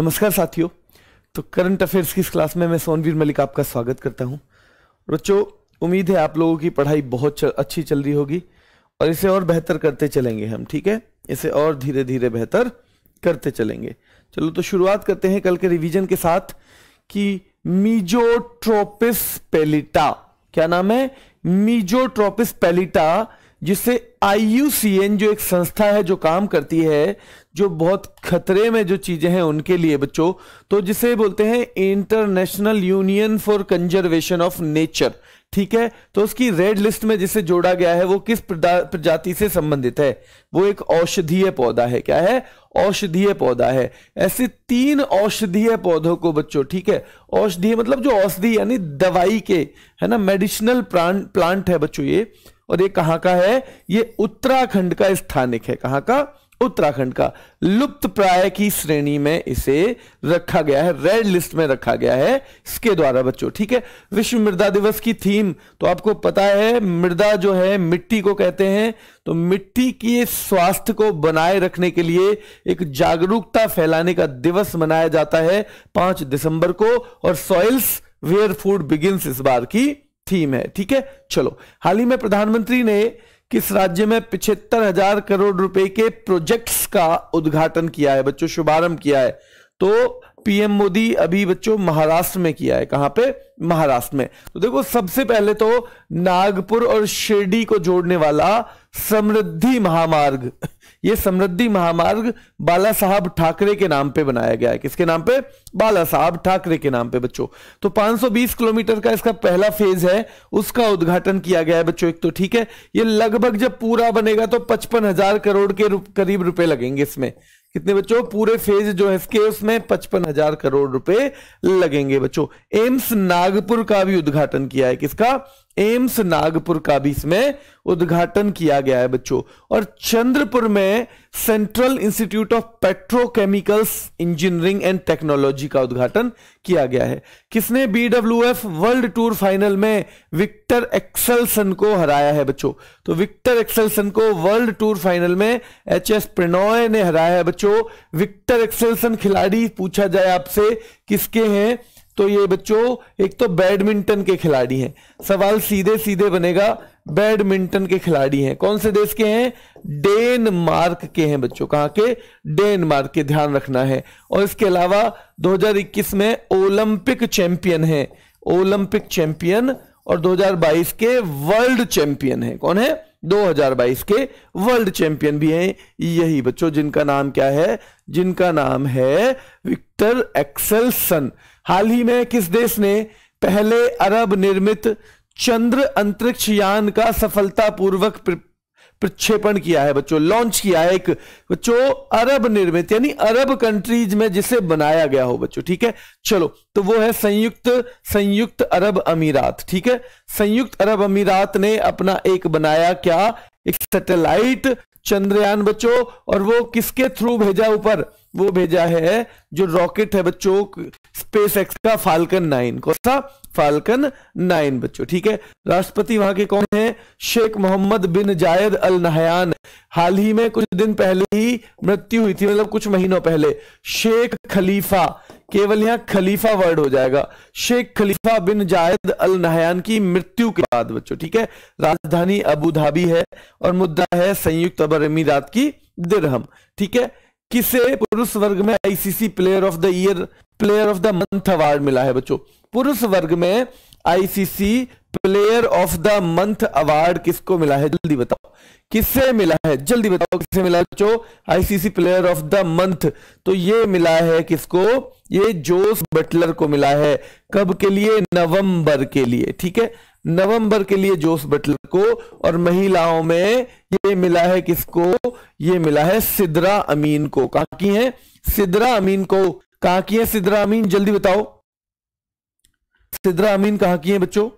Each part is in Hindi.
नमस्कार साथियों तो करंट अफेयर्स की इस क्लास में मैं सोनवीर मलिक आपका स्वागत करता हूं बच्चों उम्मीद है आप लोगों की पढ़ाई बहुत चल, अच्छी चल रही होगी और इसे और बेहतर करते चलेंगे हम ठीक है इसे और धीरे धीरे बेहतर करते चलेंगे चलो तो शुरुआत करते हैं कल के रिवीजन के साथ कि मीजोट्रोपिस पेलिटा क्या नाम है मीजोट्रोपिस पेलिटा जिसे आई जो एक संस्था है जो काम करती है जो बहुत खतरे में जो चीज़ें हैं उनके लिए बच्चों तो जिसे बोलते हैं international union for conservation of nature ठीक है तो उसकी रेड लिस्ट में जिसे जोड़ा गया है वो किस प्रजाति से संबंधित है वो एक औषधीय पौधा है क्या है औषधीय पौधा है ऐसे तीन औषधीय पौधों को बच्चों ठीक है औषधीय मतलब जो औषधि यानी दवाई के है ना मेडिसिनल प्लांट प्लांट है बच्चों ये और ये कहाँ का है ये उत्तराखंड का स्थानिक है कहाँ का उत्तराखंड का लुप्त प्राय की श्रेणी में इसे रखा गया है रेड लिस्ट में रखा गया है इसके द्वारा बच्चों ठीक है विश्व मृदा दिवस की थीम तो आपको पता है मृदा जो है मिट्टी को कहते हैं तो मिट्टी के स्वास्थ्य को बनाए रखने के लिए एक जागरूकता फैलाने का दिवस मनाया जाता है पांच दिसंबर को और सॉइल्स वेयर फूड बिगिन इस बार की थीम है ठीक है चलो हाल ही में प्रधानमंत्री ने किस राज्य में पिछहत्तर हजार करोड़ रुपए के प्रोजेक्ट्स का उद्घाटन किया है बच्चों शुभारंभ किया है तो पीएम मोदी अभी बच्चों महाराष्ट्र में किया है कहां पे महाराष्ट्र में तो देखो सबसे पहले तो नागपुर और शिरडी को जोड़ने वाला समृद्धि महामार्ग ये समृद्धि महामार्ग बाला साहब ठाकरे के नाम पे बनाया गया है किसके नाम पे बाला साहब ठाकरे के नाम पे बच्चों तो 520 किलोमीटर का इसका पहला फेज है उसका उद्घाटन किया गया है बच्चों एक तो ठीक है ये लगभग जब पूरा बनेगा तो पचपन हजार करोड़ के रुप, करीब रुपए लगेंगे इसमें कितने बच्चों पूरे फेज जो है इसके उसमें पचपन हजार करोड़ रुपए लगेंगे बच्चों एम्स नागपुर का भी उद्घाटन किया है किसका एम्स नागपुर का भी इसमें उद्घाटन किया गया है बच्चों और चंद्रपुर में central institute of petrochemicals engineering and technology का उद्घाटन किया गया है किसने बीडब्ल्यूएफ वर्ल्ड टूर फाइनल में विक्टर एक्सेलसन को हराया है बच्चों तो विक्टर एक्सेलसन को वर्ल्ड टूर फाइनल में एच एस प्रणॉय ने हराया है बच्चों विक्टर एक्सेलसन खिलाड़ी पूछा जाए आपसे किसके हैं तो ये बच्चों एक तो बैडमिंटन के खिलाड़ी हैं सवाल सीधे सीधे बनेगा बैडमिंटन के खिलाड़ी हैं कौन से देश के हैं डेनमार्क के हैं बच्चों कहा के डेनमार्क के ध्यान रखना है और इसके अलावा 2021 में ओलंपिक चैंपियन है ओलंपिक चैंपियन और 2022 के वर्ल्ड चैंपियन है कौन है 2022 के वर्ल्ड चैंपियन भी हैं यही बच्चों जिनका नाम क्या है जिनका नाम है विक्टर एक्सेलसन हाल ही में किस देश ने पहले अरब निर्मित चंद्र अंतरिक्ष यान का सफलतापूर्वक प्रक्षेपण किया है बच्चों लॉन्च किया है एक बच्चों अरब निर्मित यानी अरब कंट्रीज में जिसे बनाया गया हो बच्चों ठीक है चलो तो वो है संयुक्त संयुक्त अरब अमीरात ठीक है संयुक्त अरब अमीरात ने अपना एक बनाया क्या एक सैटेलाइट चंद्रयान बच्चों और वो किसके थ्रू भेजा ऊपर वो भेजा है जो रॉकेट है बच्चों स्पेस एक्स का फाल्कन नाइन कौन सा फाल्कन नाइन बच्चों ठीक है राष्ट्रपति वहां के कौन है शेख मोहम्मद बिन जायद अल नहयान हाल ही में कुछ दिन पहले ही मृत्यु हुई थी मतलब कुछ महीनों पहले शेख खलीफा केवल यहां खलीफा वर्ड हो जाएगा शेख खलीफा बिन जायद अल नहयान की मृत्यु के बाद बच्चों ठीक है राजधानी अबू धाबी है और मुद्दा है संयुक्त अबर अमीरात की दिरहम ठीक है किसे पुरुष वर्ग में ICC player of the year player of the month award मिला है बच्चों पुरुष वर्ग में ICC player of the month award किसको मिला है जल्दी बताओ किससे मिला है जल्दी बताओ किससे मिला है बच्चों ICC player of the month तो ये मिला है किसको ये जोस बटलर को मिला है कब के लिए नवंबर के लिए ठीक है नवंबर के लिए जोस बटलर को और महिलाओं में ये मिला है किसको ये मिला है सिद्रा अमीन को कहा की है सिद्रा अमीन को कहा की है सिद्रा अमीन जल्दी बताओ सिद्रा अमीन कहा की है बच्चों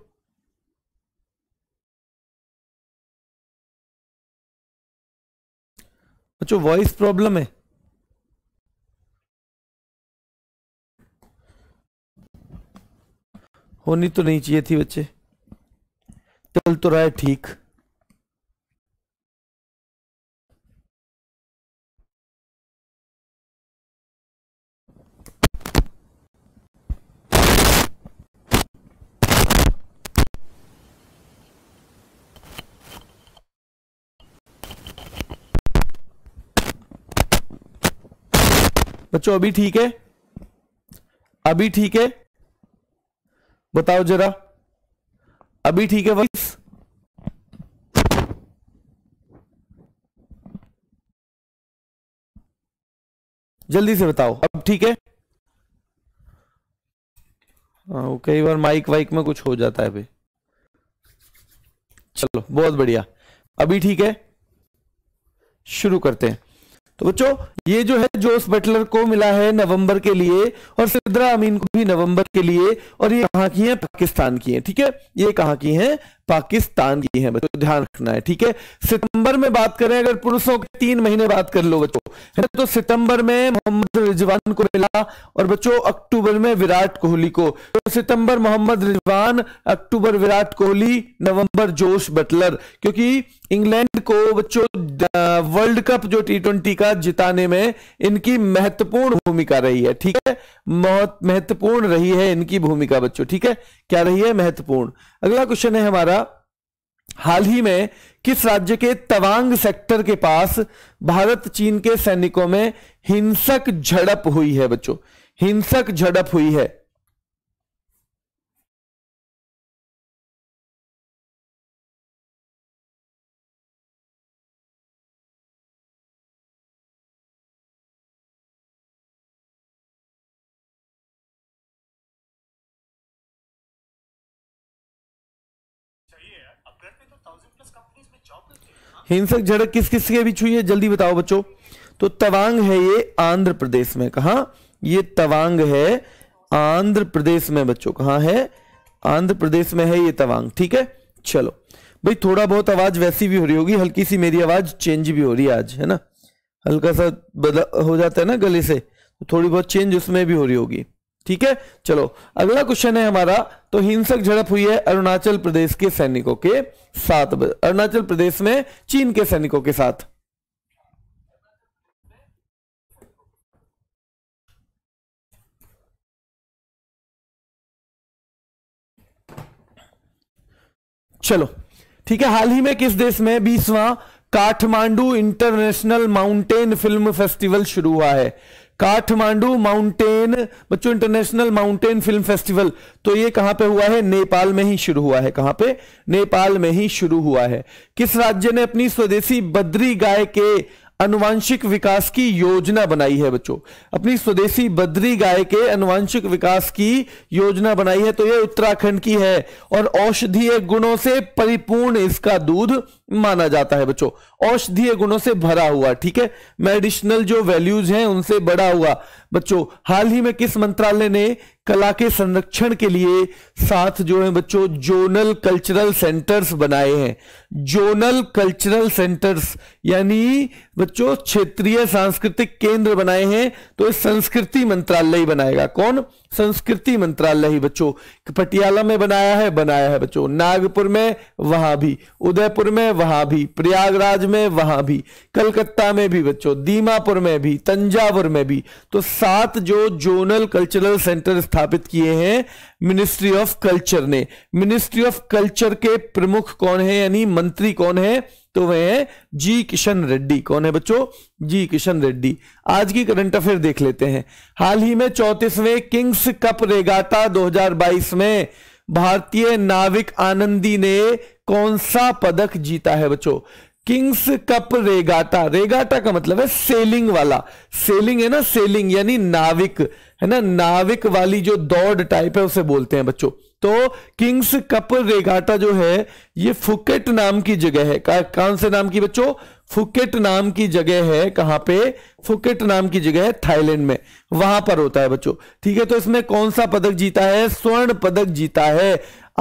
बच्चों वॉइस प्रॉब्लम है होनी तो नहीं चाहिए थी बच्चे चल तो रहा है ठीक बच्चों अभी ठीक है अभी ठीक है बताओ जरा अभी ठीक है वॉइस जल्दी से बताओ अब ठीक है हाँ, कई बार माइक वाइक में कुछ हो जाता है भाई चलो बहुत बढ़िया अभी ठीक है शुरू करते हैं तो बच्चों ये जो है जोस बटलर को मिला है नवंबर के लिए और सिद्रा अमीन को भी नवंबर के लिए और ये कहां की है पाकिस्तान की है ठीक है ये कहां की है पाकिस्तान की है बच्चों ध्यान रखना है ठीक है सितंबर में बात करें अगर पुरुषों के तीन महीने बात कर लो बच्चों है तो सितंबर में मोहम्मद रिजवान को मिला और बच्चों अक्टूबर में विराट कोहली को तो सितंबर मोहम्मद रिजवान अक्टूबर विराट कोहली नवंबर जोश बटलर क्योंकि इंग्लैंड को बच्चों वर्ल्ड कप जो टी ट्वेंटी का जिताने में इनकी महत्वपूर्ण भूमिका रही है ठीक है महत्वपूर्ण रही है इनकी भूमिका बच्चों ठीक है क्या रही है महत्वपूर्ण अगला क्वेश्चन है हमारा हाल ही में किस राज्य के तवांग सेक्टर के पास भारत चीन के सैनिकों में हिंसक झड़प हुई है बच्चों हिंसक झड़प हुई है हिंसक झड़प किस किस के बीच हुई है जल्दी बताओ बच्चों तो तवांग है ये आंध्र प्रदेश में कहा ये तवांग है आंध्र प्रदेश में बच्चों कहा है आंध्र प्रदेश में है ये तवांग ठीक है चलो भाई थोड़ा बहुत आवाज वैसी भी हो रही होगी हल्की सी मेरी आवाज चेंज भी हो रही है आज है ना हल्का सा बदल हो जाता है ना गले से तो थोड़ी बहुत चेंज उसमें भी हो रही होगी ठीक है चलो अगला क्वेश्चन है हमारा तो हिंसक झड़प हुई है अरुणाचल प्रदेश के सैनिकों के साथ अरुणाचल प्रदेश में चीन के सैनिकों के साथ चलो ठीक है हाल ही में किस देश में बीसवां Kathmandu international mountain film festival शुरू हुआ है काठमांडू माउंटेन बच्चों इंटरनेशनल माउंटेन फिल्म फेस्टिवल तो ये कहां पे हुआ है नेपाल में ही शुरू हुआ है कहां पे नेपाल में ही शुरू हुआ है किस राज्य ने अपनी स्वदेशी बद्री गाय के अनुवांशिक विकास की योजना बनाई है बच्चों अपनी स्वदेशी बद्री गाय के अनुवांशिक विकास की योजना बनाई है तो यह उत्तराखंड की है और औषधीय गुणों से परिपूर्ण इसका दूध माना जाता है बच्चों औषधीय गुणों से भरा हुआ ठीक है मेडिसिनल जो वैल्यूज हैं उनसे बड़ा हुआ बच्चों हाल ही में किस मंत्रालय ने कला के संरक्षण के लिए साथ जो है बच्चों जोनल कल्चरल सेंटर्स बनाए हैं जोनल कल्चरल सेंटर्स यानी बच्चों क्षेत्रीय सांस्कृतिक केंद्र बनाए हैं तो संस्कृति मंत्रालय बनाएगा कौन संस्कृति मंत्रालय ही बच्चों पटियाला में बनाया है बनाया है बच्चों नागपुर में वहां भी उदयपुर में वहां भी प्रयागराज में वहां भी कलकत्ता में भी बच्चों दीमापुर में भी तंजावुर में भी तो सात जो जोनल कल्चरल सेंटर स्थापित किए हैं मिनिस्ट्री ऑफ कल्चर ने मिनिस्ट्री ऑफ कल्चर के प्रमुख कौन है यानी मंत्री कौन है तो वह है जी किशन रेड्डी कौन है बच्चों जी किशन रेड्डी आज की करंट अफेयर देख लेते हैं हाल ही में चौतीसवें किंग्स कप रेगाता 2022 में भारतीय नाविक आनंदी ने कौन सा पदक जीता है बच्चों किंग्स कप रेगाटा रेगाटा का मतलब है सेलिंग वाला सेलिंग है ना सेलिंग यानी नाविक है ना नाविक वाली जो दौड़ टाइप है उसे बोलते हैं बच्चों तो किंग्स कप रेगाटा जो है ये फुकेट नाम की जगह है कौन से नाम की बच्चों फुकेट नाम की जगह है कहां पे फुकेट नाम की जगह है थाईलैंड में वहां पर होता है बच्चों ठीक है तो इसमें कौन सा पदक जीता है स्वर्ण पदक जीता है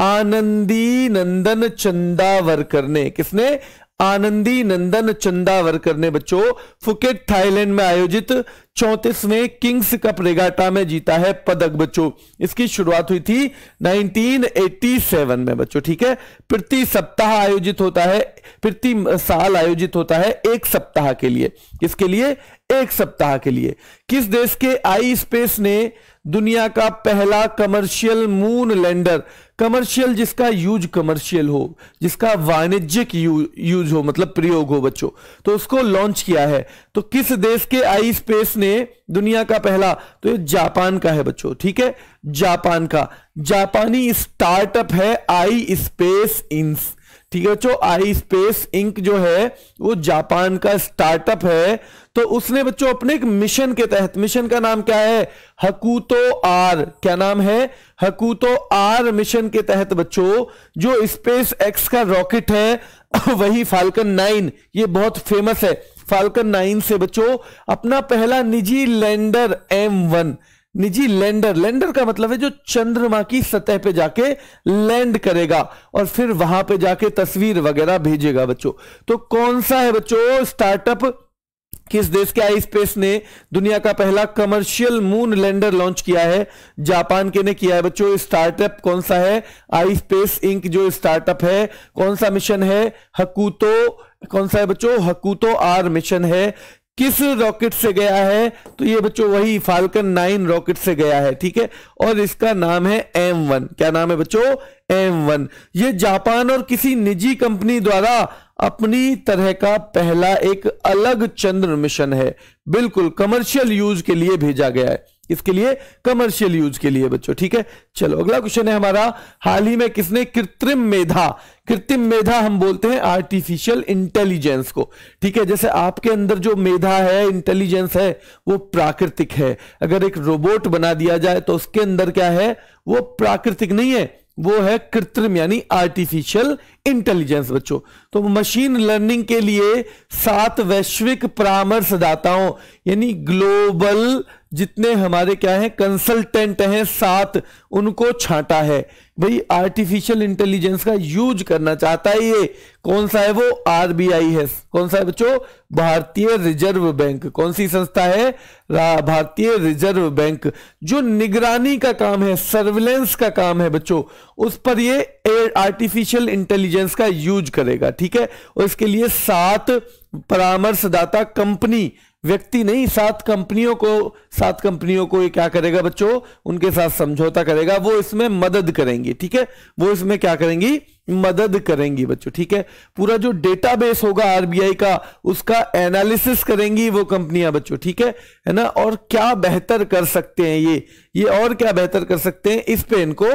आनंदी नंदन चंदावरकर ने किसने आनंदी नंदन चंदावरकर ने बच्चों फुकेट थाईलैंड में आयोजित चौतीसवें किंग्स कप रेगाटा में जीता है पदक बच्चों इसकी शुरुआत हुई थी 1987 में बच्चों ठीक है प्रति सप्ताह आयोजित होता है प्रति साल आयोजित होता है एक सप्ताह के लिए किसके लिए एक सप्ताह के लिए किस देश के आई स्पेस ने दुनिया का पहला कमर्शियल मून लैंडर कमर्शियल जिसका यूज कमर्शियल हो जिसका वाणिज्यिक यू, यूज हो मतलब प्रयोग हो बच्चों तो उसको लॉन्च किया है तो किस देश के आई स्पेस ने दुनिया का पहला तो ये जापान का है बच्चों ठीक है जापान का जापानी स्टार्टअप है आई स्पेस इंस ठीक है बच्चों आई स्पेस इंक जो है वो जापान का स्टार्टअप है तो उसने बच्चों अपने एक मिशन के तहत मिशन का नाम क्या है हकूतो आर क्या नाम है हकूतो आर मिशन के तहत बच्चों जो स्पेस एक्स का रॉकेट है वही फाल्कन नाइन ये बहुत फेमस है फाल्कन नाइन से बच्चों अपना पहला निजी लैंडर एम वन निजी लैंडर लैंडर का मतलब है जो चंद्रमा की सतह पे जाके लैंड करेगा और फिर वहां पे जाके तस्वीर वगैरह भेजेगा बच्चों तो कौन सा है बच्चों स्टार्टअप किस देश के आई स्पेस ने दुनिया का पहला कमर्शियल मून लैंडर लॉन्च किया है जापान के ने किया है बच्चों स्टार्टअप कौन सा है आई स्पेस इंक जो स्टार्टअप है कौन सा मिशन है हकूतो कौन सा है बच्चों हकूतो आर मिशन है किस रॉकेट से गया है तो ये बच्चों वही फाल्कन नाइन रॉकेट से गया है ठीक है और इसका नाम है एम वन क्या नाम है बच्चों एम वन ये जापान और किसी निजी कंपनी द्वारा अपनी तरह का पहला एक अलग चंद्र मिशन है बिल्कुल कमर्शियल यूज के लिए भेजा गया है इसके लिए कमर्शियल यूज के लिए बच्चों ठीक है चलो अगला क्वेश्चन है हमारा हाल ही में किसने कृत्रिम मेधा कृत्रिम मेधा हम बोलते हैं आर्टिफिशियल इंटेलिजेंस को ठीक है जैसे आपके अंदर जो मेधा है इंटेलिजेंस है वो प्राकृतिक है अगर एक रोबोट बना दिया जाए तो उसके अंदर क्या है वो प्राकृतिक नहीं है वो है कृत्रिम यानी आर्टिफिशियल इंटेलिजेंस बच्चों तो मशीन लर्निंग के लिए सात वैश्विक परामर्शदाताओं यानी ग्लोबल जितने हमारे क्या हैं कंसल्टेंट हैं सात उनको छांटा है भाई आर्टिफिशियल इंटेलिजेंस का यूज करना चाहता है ये कौन सा है वो आरबीआई है कौन सा है बच्चों भारतीय रिजर्व बैंक कौन सी संस्था है भारतीय रिजर्व बैंक जो निगरानी का काम है सर्विलेंस का काम है बच्चों उस पर ये आर्टिफिशियल इंटेलिजेंस का यूज करेगा ठीक है और इसके लिए सात परामर्शदाता कंपनी व्यक्ति नहीं सात कंपनियों को सात कंपनियों को ये क्या करेगा बच्चों उनके साथ समझौता करेगा वो इसमें मदद करेंगी ठीक है वो इसमें क्या करेंगी मदद करेंगी बच्चों ठीक है पूरा जो डेटाबेस होगा आरबीआई का उसका एनालिसिस करेंगी वो कंपनियां बच्चों ठीक है है ना और क्या बेहतर कर सकते हैं ये ये और क्या बेहतर कर सकते हैं इस पे इनको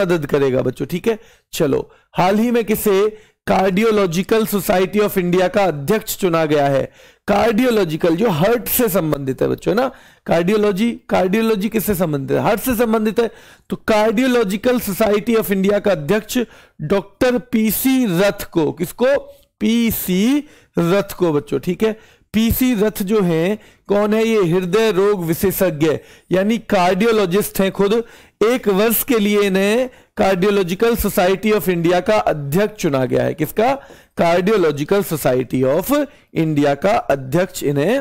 मदद करेगा बच्चों ठीक है चलो हाल ही में किसे कार्डियोलॉजिकल सोसाइटी ऑफ इंडिया का अध्यक्ष चुना गया है कार्डियोलॉजिकल जो हार्ट से संबंधित है बच्चों ना कार्डियोलॉजी कार्डियोलॉजी किससे संबंधित है हार्ट से संबंधित है तो कार्डियोलॉजिकल सोसाइटी ऑफ इंडिया का अध्यक्ष डॉक्टर पीसी रथ को किसको पीसी रथ को बच्चों ठीक है पीसी रथ जो है कौन है ये हृदय रोग विशेषज्ञ यानी कार्डियोलॉजिस्ट हैं खुद एक वर्ष के लिए इन्हें कार्डियोलॉजिकल सोसाइटी ऑफ इंडिया का अध्यक्ष चुना गया है किसका कार्डियोलॉजिकल सोसाइटी ऑफ इंडिया का अध्यक्ष इन्हें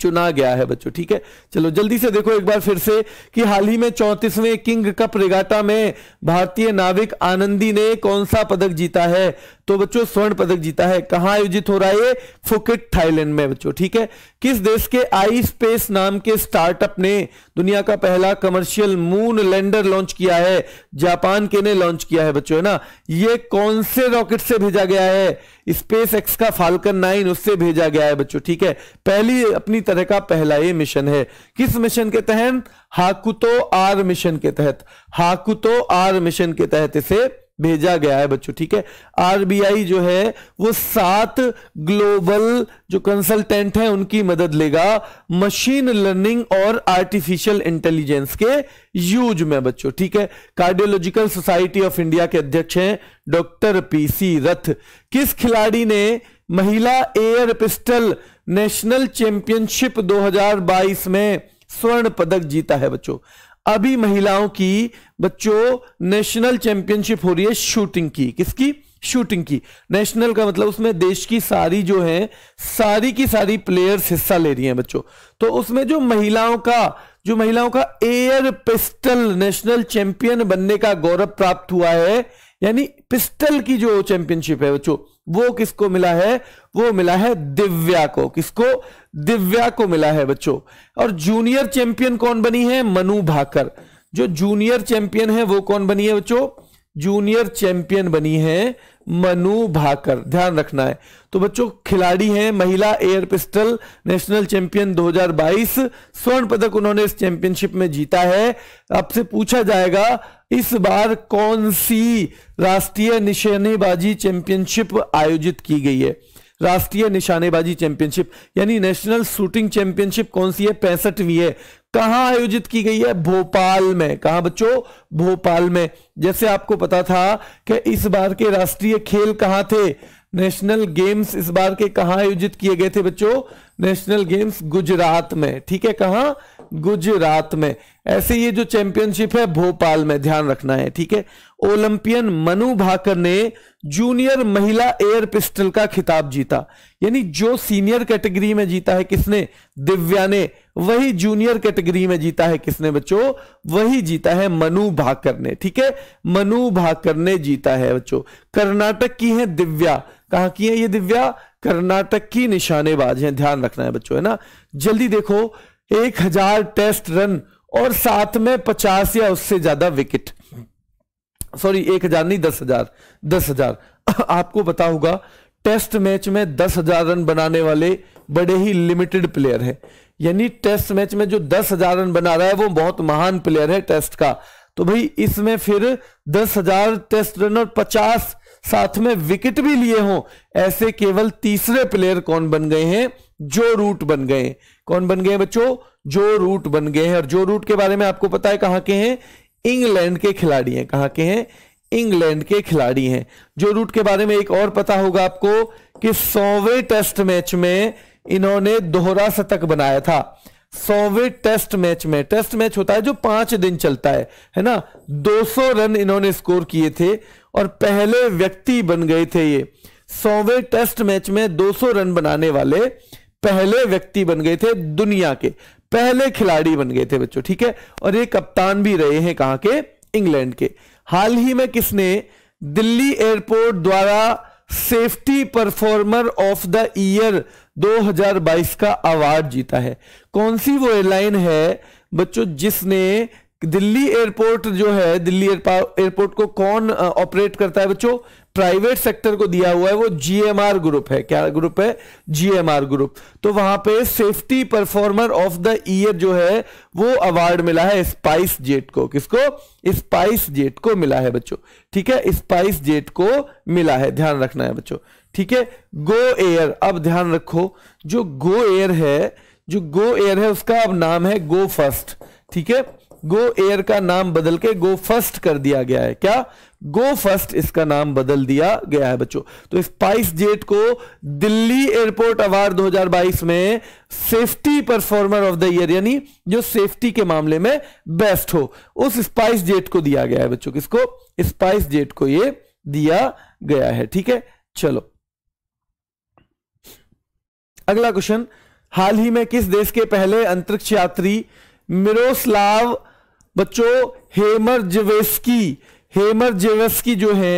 चुना गया है बच्चों ठीक है चलो जल्दी से देखो एक बार फिर से कि हाल ही में चौतीसवें किंग कप रेगाटा में भारतीय नाविक आनंदी ने कौन सा पदक जीता है तो बच्चों स्वर्ण पदक जीता है कहां आयोजित हो रहा है फुकेट थाईलैंड में बच्चों ठीक है किस देश के आई स्पेस नाम के स्टार्टअप ने दुनिया का पहला कमर्शियल मून लैंडर लॉन्च किया है जापान के ने लॉन्च किया है बच्चों है ना ये कौन से रॉकेट से भेजा गया है स्पेस एक्स का फाल्कन नाइन उससे भेजा गया है बच्चों ठीक है पहली अपनी तरह का पहला ये मिशन है किस मिशन के तहत हाकुतो आर मिशन के तहत हाकुतो आर मिशन के तहत इसे भेजा गया है बच्चों ठीक है आरबीआई जो है वो सात ग्लोबल जो कंसल्टेंट हैं उनकी मदद लेगा मशीन लर्निंग और आर्टिफिशियल इंटेलिजेंस के यूज में बच्चों ठीक है कार्डियोलॉजिकल सोसाइटी ऑफ इंडिया के अध्यक्ष हैं डॉक्टर पीसी रथ किस खिलाड़ी ने महिला एयर पिस्टल नेशनल चैंपियनशिप 2022 में स्वर्ण पदक जीता है बच्चों अभी महिलाओं की बच्चों नेशनल चैंपियनशिप हो रही है शूटिंग की किसकी शूटिंग की नेशनल का मतलब उसमें देश की सारी जो है सारी की सारी प्लेयर्स हिस्सा ले रही हैं बच्चों तो उसमें जो महिलाओं का जो महिलाओं का एयर पिस्टल नेशनल चैंपियन बनने का गौरव प्राप्त हुआ है यानी पिस्टल की जो चैंपियनशिप है बच्चों वो किसको मिला है वो मिला है दिव्या को किसको दिव्या को मिला है बच्चों और जूनियर चैंपियन कौन बनी है मनु भाकर जो जूनियर चैंपियन है वो कौन बनी है बच्चों जूनियर चैंपियन बनी है मनु भाकर ध्यान रखना है तो बच्चों खिलाड़ी हैं महिला एयर पिस्टल नेशनल चैंपियन 2022 स्वर्ण पदक उन्होंने इस चैंपियनशिप में जीता है आपसे पूछा जाएगा इस बार कौन सी राष्ट्रीय निशानेबाजी चैंपियनशिप आयोजित की गई है राष्ट्रीय निशानेबाजी चैंपियनशिप यानी नेशनल शूटिंग चैंपियनशिप कौन सी है पैंसठवीं है कहां आयोजित की गई है भोपाल में कहा बच्चों भोपाल में जैसे आपको पता था कि इस बार के राष्ट्रीय खेल कहां थे नेशनल गेम्स इस बार के कहा आयोजित किए गए थे बच्चों नेशनल गेम्स गुजरात में ठीक है कहा गुजरात में ऐसे ये जो चैंपियनशिप है भोपाल में ध्यान रखना है ठीक है ओलंपियन मनु भाकर ने जूनियर महिला एयर पिस्टल का खिताब जीता यानी जो सीनियर कैटेगरी में जीता है किसने दिव्या ने वही जूनियर कैटेगरी में जीता है किसने बच्चों वही जीता है मनु भाकर ने ठीक है मनु भाकर ने जीता है बच्चों कर्नाटक की है दिव्या कहा की है ये दिव्या कर्नाटक की निशानेबाज है ध्यान रखना है बच्चों है ना जल्दी देखो एक हजार टेस्ट रन और साथ में पचास या उससे ज्यादा विकेट सॉरी एक हजार नहीं दस हजार दस हजार आपको पता होगा टेस्ट मैच में दस हजार रन बनाने वाले बड़े ही लिमिटेड प्लेयर हैं यानी टेस्ट मैच में जो दस हजार रन बना रहा है वो बहुत महान प्लेयर है टेस्ट का तो भाई इसमें फिर दस हजार टेस्ट रन और पचास साथ में विकेट भी लिए हों ऐसे केवल तीसरे प्लेयर कौन बन गए हैं जो रूट बन गए कौन बन गए बच्चों जो रूट बन गए हैं और जो रूट के बारे में आपको पता है कहां के हैं इंग्लैंड के खिलाड़ी हैं कहां के हैं इंग्लैंड के खिलाड़ी हैं जो रूट के बारे में एक और पता होगा आपको कि सौवे टेस्ट मैच में इन्होंने दोहरा शतक बनाया था सौवे टेस्ट मैच में टेस्ट मैच होता है जो पांच दिन चलता है है ना 200 रन इन्होंने स्कोर किए थे और पहले व्यक्ति बन गए थे ये सौवे टेस्ट मैच में 200 रन बनाने वाले पहले व्यक्ति बन गए थे दुनिया के पहले खिलाड़ी बन गए थे बच्चों ठीक है और ये कप्तान भी रहे हैं कहा के इंग्लैंड के हाल ही में किसने दिल्ली एयरपोर्ट द्वारा safety performer of the year 2022 का अवार्ड जीता है कौन सी वो एयरलाइन है बच्चों जिसने दिल्ली एयरपोर्ट जो है दिल्ली एयरपोर्ट को कौन ऑपरेट करता है बच्चों प्राइवेट सेक्टर को दिया हुआ है वो जीएमआर ग्रुप है क्या ग्रुप है जीएमआर ग्रुप तो वहां पे safety performer of the year जो है वो अवार्ड मिला है स्पाइस जेट को किसको स्पाइस जेट को मिला है बच्चों ठीक है स्पाइस जेट को मिला है ध्यान रखना है बच्चों ठीक है गो एयर अब ध्यान रखो जो गो एयर है जो गो एयर है उसका अब नाम है गो फर्स्ट ठीक है गो एयर का नाम बदल के गो फर्स्ट कर दिया गया है क्या गो फर्स्ट इसका नाम बदल दिया गया है बच्चों तो स्पाइस जेट को दिल्ली एयरपोर्ट अवार्ड 2022 में safety performer of the year यानी जो सेफ्टी के मामले में बेस्ट हो उस स्पाइस जेट को दिया गया है बच्चों किसको स्पाइस जेट को ये दिया गया है ठीक है चलो अगला क्वेश्चन हाल ही में किस देश के पहले अंतरिक्ष यात्री मिरोस्लाव बच्चों हेमर जेवेस्की हेमर जेवेस्की जो है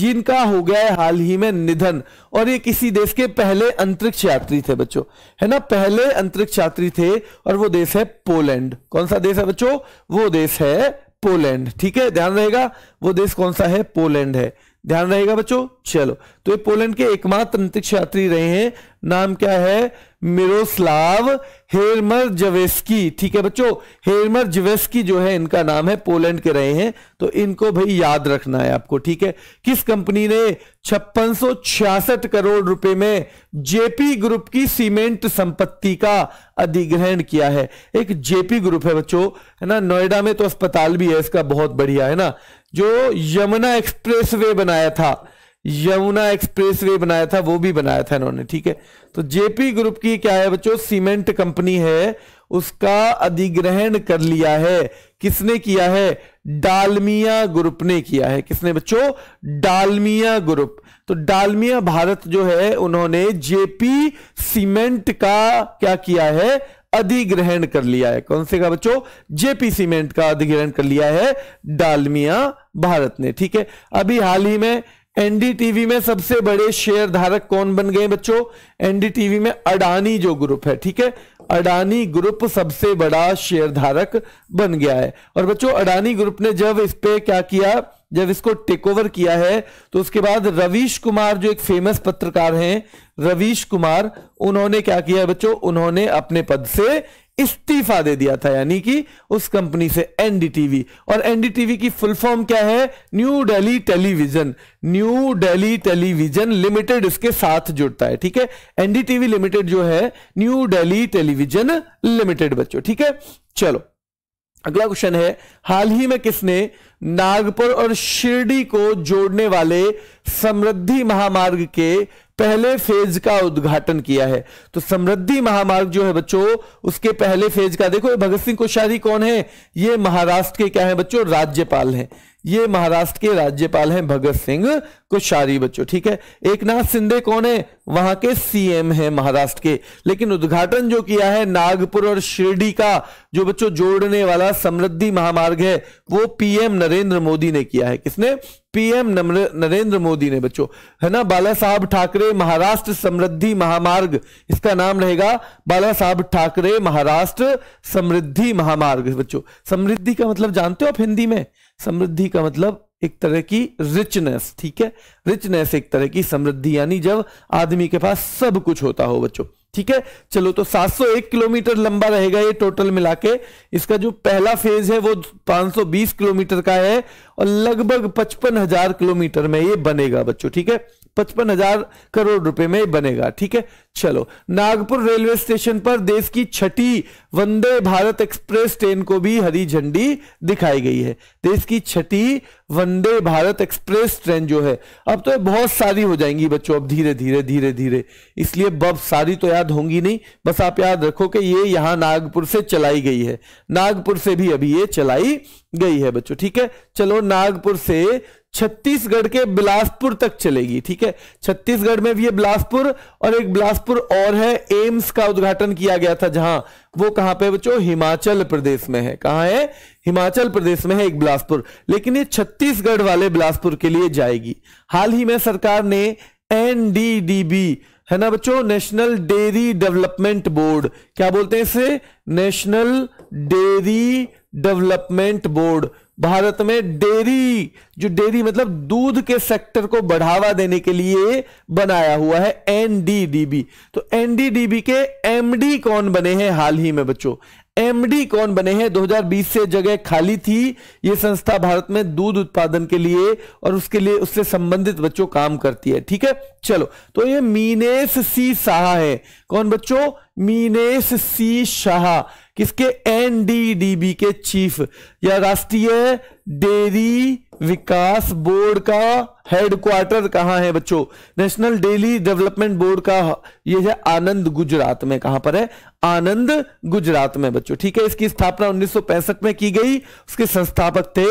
जिनका हो गया है हाल ही में निधन और ये किसी देश के पहले अंतरिक्ष यात्री थे बच्चों है ना पहले अंतरिक्ष यात्री थे और वो देश है पोलैंड कौन सा देश है बच्चों वो देश है पोलैंड ठीक है ध्यान रहेगा वो देश कौन सा है पोलैंड है ध्यान रहेगा बच्चों चलो तो ये पोलैंड के एकमात्र अंतरिक्ष यात्री रहे हैं नाम क्या है मिरोस्लाव हेरमर जवेस्की ठीक है बच्चों हेरमर जवेस्की जो है इनका नाम है पोलैंड के रहे हैं तो इनको भाई याद रखना है आपको ठीक है किस कंपनी ने छप्पन करोड़ रुपए में जेपी ग्रुप की सीमेंट संपत्ति का अधिग्रहण किया है एक जेपी ग्रुप है बच्चों है ना नोएडा में तो अस्पताल भी है इसका बहुत बढ़िया है ना जो यमुना एक्सप्रेस बनाया था यमुना एक्सप्रेसवे बनाया था वो भी बनाया था इन्होंने ठीक है तो जेपी ग्रुप की क्या है बच्चों सीमेंट कंपनी है उसका अधिग्रहण कर लिया है किसने किया है डालमिया ग्रुप ने किया है किसने बच्चों डालमिया ग्रुप तो डालमिया भारत जो है उन्होंने जेपी सीमेंट का क्या किया है अधिग्रहण कर लिया है कौन से का बच्चों जेपी सीमेंट का अधिग्रहण कर लिया है डालमिया भारत ने ठीक है अभी हाल ही में एनडीटीवी में सबसे बड़े शेयर धारक कौन बन गए बच्चों एनडीटीवी में अडानी जो ग्रुप है ठीक है अडानी ग्रुप सबसे बड़ा शेयर धारक बन गया है और बच्चों अडानी ग्रुप ने जब इस पे क्या किया जब इसको टेक ओवर किया है तो उसके बाद रवीश कुमार जो एक फेमस पत्रकार हैं रवीश कुमार उन्होंने क्या किया बच्चों उन्होंने अपने पद से इस्तीफा दे दिया था यानी कि उस कंपनी से एनडीटीवी और एनडीटीवी की फुल फॉर्म क्या है new Delhi television new Delhi television limited इसके साथ जुड़ता है ठीक है एनडीटीवी लिमिटेड जो है न्यू दिल्ली टेलीविजन लिमिटेड बच्चों ठीक है चलो अगला क्वेश्चन है हाल ही में किसने नागपुर और शिरडी को जोड़ने वाले समृद्धि महामार्ग के पहले फेज का उद्घाटन किया है तो समृद्धि महामार्ग जो है बच्चों उसके पहले फेज का देखो भगत सिंह कोश्यारी कौन है ये महाराष्ट्र के क्या है बच्चों राज्यपाल हैं ये महाराष्ट्र के राज्यपाल हैं भगत सिंह कोश्यारी बच्चों ठीक है एक नाथ सिंधे कौन है वहां के सीएम हैं महाराष्ट्र के लेकिन उद्घाटन जो किया है नागपुर और शिरडी का जो बच्चों जोड़ने वाला समृद्धि महामार्ग है वो पीएम नरेंद्र मोदी ने किया है किसने पीएम नरेंद्र मोदी ने बच्चों है ना बाला साहब ठाकरे महाराष्ट्र समृद्धि महामार्ग इसका नाम रहेगा बाला साहब ठाकरे महाराष्ट्र समृद्धि महामार्ग बच्चों समृद्धि का मतलब जानते हो आप हिंदी में समृद्धि का मतलब एक तरह की रिचनेस ठीक है रिचनेस एक तरह की समृद्धि यानी जब आदमी के पास सब कुछ होता हो बच्चों ठीक है चलो तो 701 किलोमीटर लंबा रहेगा ये टोटल मिला के इसका जो पहला फेज है वो 520 किलोमीटर का है और लगभग पचपन हजार किलोमीटर में ये बनेगा बच्चों ठीक है पचपन हजार करोड़ रुपए में बनेगा ठीक है चलो नागपुर रेलवे स्टेशन पर देश की छठी वंदे भारत एक्सप्रेस ट्रेन को भी हरी झंडी दिखाई गई है देश की छठी वंदे भारत एक्सप्रेस ट्रेन जो है अब तो बहुत सारी हो जाएंगी बच्चों अब धीरे धीरे धीरे धीरे इसलिए बब सारी तो याद होंगी नहीं बस आप याद रखो कि ये यहां नागपुर से चलाई गई है नागपुर से भी अभी ये चलाई गई है बच्चों ठीक है चलो नागपुर से छत्तीसगढ़ के बिलासपुर तक चलेगी ठीक है छत्तीसगढ़ में भी ये बिलासपुर और एक बिलासपुर और है एम्स का उद्घाटन किया गया था जहां वो कहां पे बच्चों हिमाचल प्रदेश में है कहा है हिमाचल प्रदेश में है एक बिलासपुर लेकिन ये छत्तीसगढ़ वाले बिलासपुर के लिए जाएगी हाल ही में सरकार ने एनडीडीबी है ना बच्चों नेशनल डेयरी डेवलपमेंट बोर्ड क्या बोलते हैं इसे national dairy development board Bharat में डेयरी जो डेयरी मतलब दूध के सेक्टर को बढ़ावा देने के लिए बनाया हुआ है एनडीडीबी तो एनडीडीबी के एमडी कौन बने हैं हाल ही में बच्चों एमडी कौन बने हैं 2020 से जगह खाली थी यह संस्था भारत में दूध उत्पादन के लिए और उसके लिए उससे संबंधित बच्चों काम करती है ठीक है चलो तो ये मीनेश सी शाह है कौन बच्चों मीनेश सी शाह किसके एनडीडीबी के चीफ या राष्ट्रीय डेयरी विकास बोर्ड का हेडक्वार्टर कहाँ है बच्चों नेशनल डेयरी डेवलपमेंट बोर्ड का यह है आनंद गुजरात में कहां पर है आनंद गुजरात में बच्चों ठीक है इसकी स्थापना उन्नीस में की गई उसके संस्थापक थे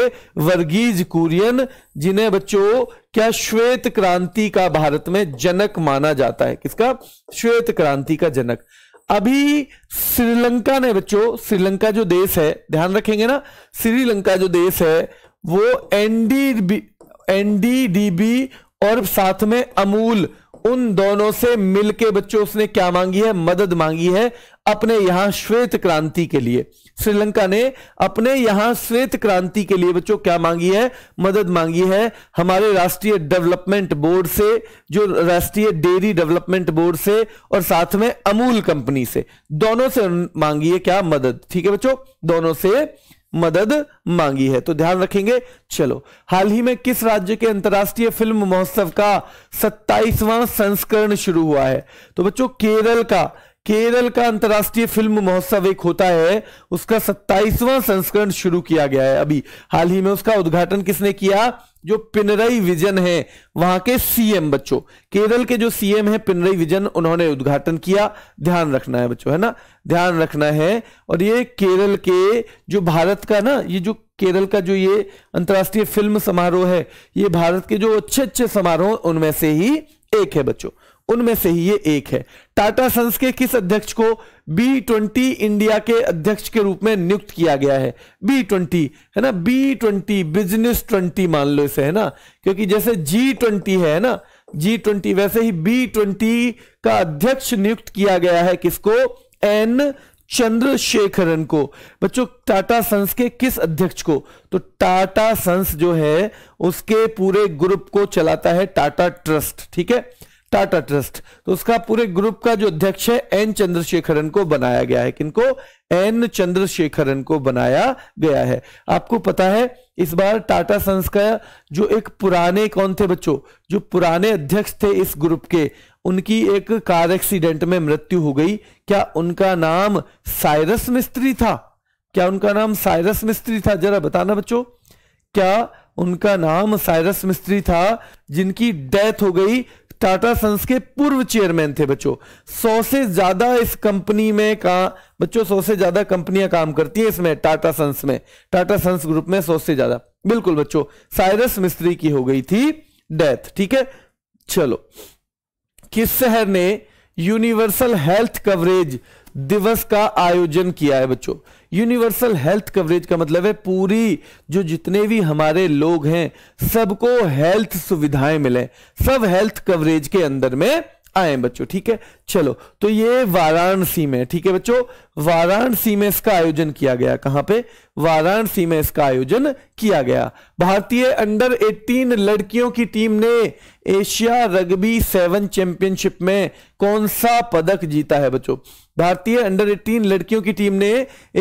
वर्गीज कुरियन जिन्हें बच्चों क्या श्वेत क्रांति का भारत में जनक माना जाता है किसका श्वेत क्रांति का जनक अभी श्रीलंका ने बच्चों श्रीलंका जो देश है ध्यान रखेंगे ना श्रीलंका जो देश है वो एनडीबी एनडीडीबी और साथ में अमूल उन दोनों से मिलके बच्चों उसने क्या मांगी है मदद मांगी है अपने यहां श्वेत क्रांति के लिए श्रीलंका ने अपने यहां श्वेत क्रांति के लिए बच्चों क्या मांगी है मदद मांगी है हमारे राष्ट्रीय डेवलपमेंट बोर्ड से जो राष्ट्रीय डेयरी डेवलपमेंट बोर्ड से और साथ में अमूल कंपनी से दोनों से मांगी है क्या मदद ठीक है बच्चों दोनों से मदद मांगी है तो ध्यान रखेंगे चलो हाल ही में किस राज्य के अंतर्राष्ट्रीय फिल्म महोत्सव का सत्ताईसवां संस्करण शुरू हुआ है तो बच्चों केरल का केरल का अंतर्राष्ट्रीय फिल्म महोत्सव एक होता है उसका सत्ताईसवां संस्करण शुरू किया गया है अभी हाल ही में उसका उद्घाटन किसने किया जो पिनरई विजन है वहां के सीएम बच्चों केरल के जो सीएम है पिनरई विजन उन्होंने उद्घाटन किया ध्यान रखना है बच्चों है ना ध्यान रखना है और ये केरल के जो भारत का ना ये जो केरल का जो ये अंतर्राष्ट्रीय फिल्म समारोह है ये भारत के जो अच्छे अच्छे समारोह उनमें से ही एक है बच्चों उनमें से ही ये एक है टाटा सन्स के किस अध्यक्ष को बी ट्वेंटी इंडिया के अध्यक्ष के रूप में नियुक्त किया गया है बी ट्वेंटी है ना बी ट्वेंटी बिजनेस ट्वेंटी मान लो इसे है ना क्योंकि जैसे जी ट्वेंटी है ना जी ट्वेंटी वैसे ही बी ट्वेंटी का अध्यक्ष नियुक्त किया गया है किसको एन चंद्रशेखरन को बच्चों टाटा सन्स के किस अध्यक्ष को तो टाटा सन्स जो है उसके पूरे ग्रुप को चलाता है टाटा ट्रस्ट ठीक है टाटा ट्रस्ट तो उसका पूरे ग्रुप का जो अध्यक्ष है एन चंद्रशेखरन को बनाया गया है किनको एन चंद्रशेखरन को बनाया गया है आपको पता है इस बार टाटा सन्स का जो एक पुराने कौन थे बच्चों जो पुराने अध्यक्ष थे इस ग्रुप के उनकी एक कार एक्सीडेंट में मृत्यु हो गई क्या उनका नाम साइरस मिस्त्री था क्या उनका नाम साइरस मिस्त्री था जरा बताना बच्चों क्या उनका नाम साइरस मिस्त्री था जिनकी डेथ हो गई टाटा सन्स के पूर्व चेयरमैन थे बच्चों सौ से ज्यादा इस कंपनी में का बच्चों सौ से ज्यादा कंपनियां काम करती हैं इसमें टाटा सन्स में टाटा सन्स ग्रुप में सौ से ज्यादा बिल्कुल बच्चों साइरस मिस्त्री की हो गई थी डेथ ठीक है चलो किस शहर ने यूनिवर्सल हेल्थ कवरेज दिवस का आयोजन किया है बच्चों यूनिवर्सल हेल्थ कवरेज का मतलब है पूरी जो जितने भी हमारे लोग हैं सबको हेल्थ सुविधाएं मिले सब हेल्थ कवरेज के अंदर में आए बच्चों ठीक है चलो तो ये वाराणसी में ठीक है बच्चों वाराणसी में इसका आयोजन किया गया कहां पे वाराणसी में इसका आयोजन किया गया भारतीय अंडर 18 लड़कियों की टीम ने एशिया रग्बी सेवन चैंपियनशिप में कौन सा पदक जीता है बच्चों भारतीय अंडर 18 लड़कियों की टीम ने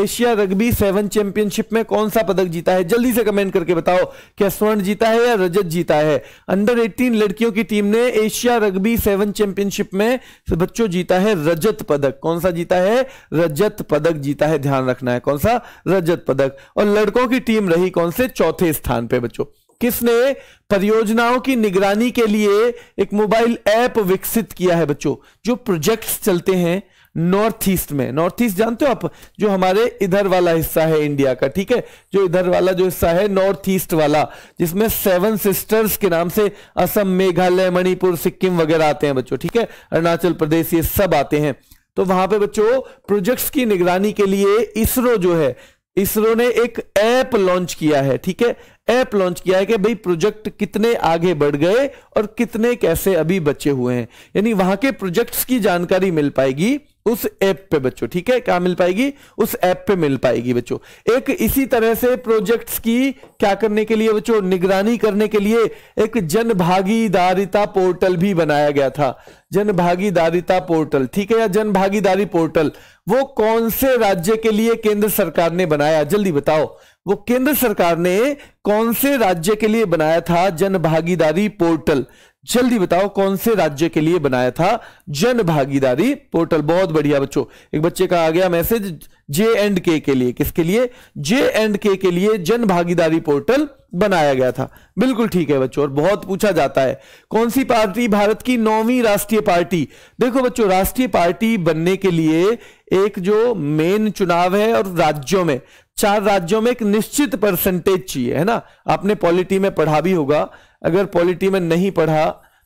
एशिया रग्बी सेवन चैंपियनशिप में कौन सा पदक जीता है जल्दी से कमेंट करके बताओ क्या स्वर्ण जीता है या रजत जीता है अंडर 18 लड़कियों की टीम ने एशिया रग्बी सेवन चैंपियनशिप में बच्चों जीता है रजत पदक कौन सा जीता है रजत पदक जीता है ध्यान रखना है कौन सा रजत पदक और लड़कों की टीम रही कौन से चौथे स्थान पर बच्चों किसने परियोजनाओं की निगरानी के लिए एक मोबाइल ऐप विकसित किया है बच्चों जो प्रोजेक्ट्स चलते हैं नॉर्थ ईस्ट में नॉर्थ ईस्ट जानते हो आप जो हमारे इधर वाला हिस्सा है इंडिया का ठीक है जो इधर वाला जो हिस्सा है नॉर्थ ईस्ट वाला जिसमें सेवन सिस्टर्स के नाम से असम मेघालय मणिपुर सिक्किम वगैरह आते हैं बच्चों ठीक है अरुणाचल प्रदेश ये सब आते हैं तो वहां पे बच्चों प्रोजेक्ट्स की निगरानी के लिए इसरो जो है इसरो ने एक ऐप लॉन्च किया है ठीक है ऐप लॉन्च किया है कि भाई प्रोजेक्ट कितने आगे बढ़ गए और कितने कैसे अभी बचे हुए हैं यानी वहां के प्रोजेक्ट्स की जानकारी मिल पाएगी उस ऐप पे बच्चों ठीक है क्या मिल पाएगी उस ऐप पे मिल पाएगी बच्चों एक इसी तरह से प्रोजेक्ट्स की क्या करने के लिए बच्चों निगरानी करने के लिए एक जन भागीदारिता पोर्टल भी बनाया गया था जन भागीदारिता पोर्टल ठीक है या जन भागीदारी पोर्टल वो कौन से राज्य के लिए केंद्र सरकार ने बनाया जल्दी बताओ वो केंद्र सरकार ने कौन से राज्य के लिए बनाया था जन भागीदारी पोर्टल जल्दी बताओ कौन से राज्य के लिए बनाया था जन भागीदारी पोर्टल बहुत बढ़िया बच्चों एक बच्चे का आ गया मैसेज जे एंड के के लिए किसके लिए जे एंड के के लिए जन भागीदारी पोर्टल बनाया गया था बिल्कुल ठीक है बच्चों और बहुत पूछा जाता है कौन सी पार्टी भारत की नौवीं राष्ट्रीय पार्टी देखो बच्चों राष्ट्रीय पार्टी बनने के लिए एक जो मेन चुनाव है और राज्यों में चार राज्यों में एक निश्चित परसेंटेज चाहिए है ना आपने पॉलिटी में पढ़ा भी होगा अगर पॉलिटी में नहीं पढ़ा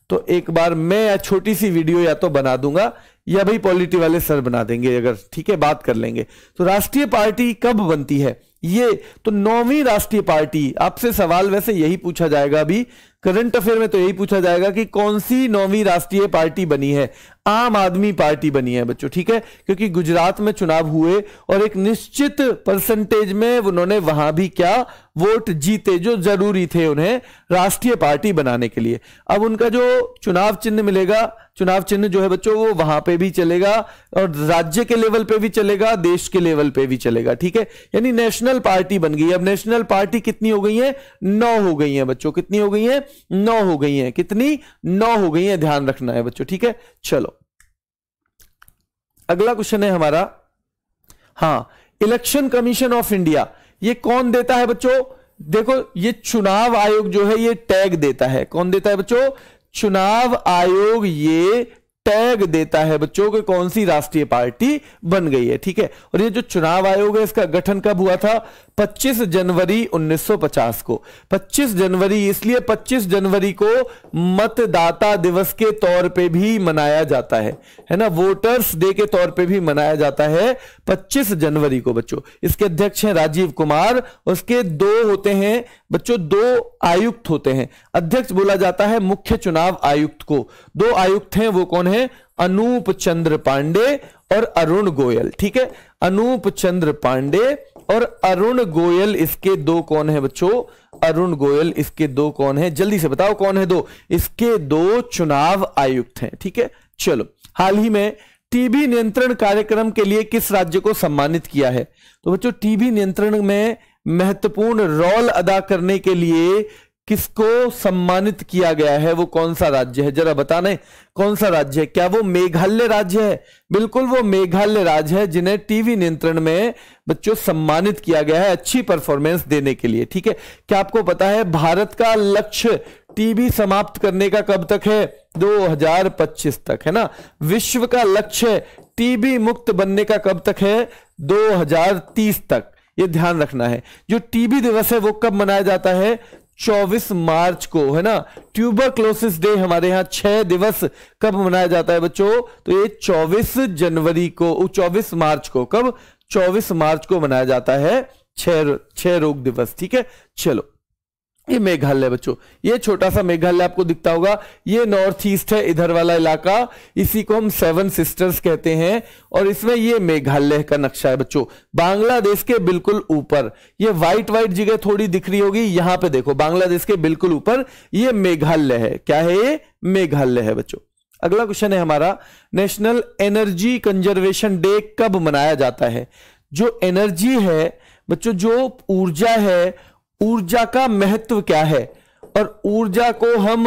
तो एक बार मैं या छोटी सी वीडियो या तो बना दूंगा या भाई पॉलिटी वाले सर बना देंगे अगर ठीक है बात कर लेंगे तो राष्ट्रीय पार्टी कब बनती है ये तो नौवीं राष्ट्रीय पार्टी आपसे सवाल वैसे यही पूछा जाएगा अभी करंट अफेयर में तो यही पूछा जाएगा कि कौन सी नौवीं राष्ट्रीय पार्टी बनी है आम आदमी पार्टी बनी है बच्चों ठीक है क्योंकि गुजरात में चुनाव हुए और एक निश्चित परसेंटेज में उन्होंने वहां भी क्या वोट जीते जो जरूरी थे उन्हें राष्ट्रीय पार्टी बनाने के लिए अब उनका जो चुनाव चिन्ह मिलेगा चुनाव चिन्ह जो है बच्चों वो वहां पे भी चलेगा और राज्य के लेवल पे भी चलेगा देश के लेवल पे भी चलेगा ठीक है यानी नेशनल पार्टी बन गई अब नेशनल पार्टी कितनी हो गई है नौ हो गई है बच्चों कितनी हो गई है नौ हो गई हैं कितनी नौ हो गई हैं ध्यान रखना है बच्चों ठीक है चलो अगला क्वेश्चन है हमारा हां इलेक्शन कमीशन ऑफ इंडिया ये कौन देता है बच्चों देखो ये चुनाव आयोग जो है ये टैग देता है कौन देता है बच्चों चुनाव आयोग ये टैग देता है बच्चों के कौन सी राष्ट्रीय पार्टी बन गई है ठीक है और ये जो चुनाव आयोग है इसका गठन कब हुआ था 25 जनवरी 1950 को 25 जनवरी इसलिए 25 जनवरी को मतदाता दिवस के तौर पे भी मनाया जाता है है ना वोटर्स डे के तौर पे भी मनाया जाता है 25 जनवरी को बच्चों इसके अध्यक्ष हैं राजीव कुमार उसके दो होते हैं बच्चों दो आयुक्त होते हैं अध्यक्ष बोला जाता है मुख्य चुनाव आयुक्त को दो आयुक्त हैं वो कौन है अनूप चंद्र पांडे और अरुण गोयल ठीक है अनूप चंद्र पांडे और अरुण गोयल इसके दो कौन है बच्चों अरुण गोयल इसके दो कौन है जल्दी से बताओ कौन है दो इसके दो चुनाव आयुक्त हैं ठीक है चलो हाल ही में टीबी नियंत्रण कार्यक्रम के लिए किस राज्य को सम्मानित किया है तो बच्चों टीबी नियंत्रण में महत्वपूर्ण रोल अदा करने के लिए किसको सम्मानित किया गया है वो कौन सा राज्य है जरा बताने कौन सा राज्य है क्या वो मेघालय राज्य है बिल्कुल वो मेघालय राज्य है जिन्हें टीवी नियंत्रण में बच्चों सम्मानित किया गया है अच्छी परफॉर्मेंस देने के लिए ठीक है क्या आपको पता है भारत का लक्ष्य टीबी समाप्त करने का कब तक है 2025 तक है ना विश्व का लक्ष्य टीबी मुक्त बनने का कब तक है दो तक ये ध्यान रखना है जो टीबी दिवस है वो कब मनाया जाता है 24 मार्च को है ना ट्यूबर क्लोसिस डे हमारे यहाँ छह दिवस कब मनाया जाता है बच्चों तो ये 24 जनवरी को 24 मार्च को कब 24 मार्च को मनाया जाता है छह छह रोग दिवस ठीक है चलो ये मेघालय बच्चों ये छोटा सा मेघालय आपको दिखता होगा ये नॉर्थ ईस्ट है इधर वाला इलाका इसी को हम सेवन सिस्टर्स कहते हैं और इसमें ये मेघालय का नक्शा है बच्चों बांग्लादेश के बिल्कुल ऊपर ये व्हाइट व्हाइट जगह थोड़ी दिख रही होगी यहां पे देखो बांग्लादेश के बिल्कुल ऊपर ये मेघालय है क्या है ये मेघालय है बच्चों अगला क्वेश्चन है हमारा नेशनल एनर्जी कंजर्वेशन डे कब मनाया जाता है जो एनर्जी है बच्चों जो ऊर्जा है ऊर्जा का महत्व क्या है और ऊर्जा को हम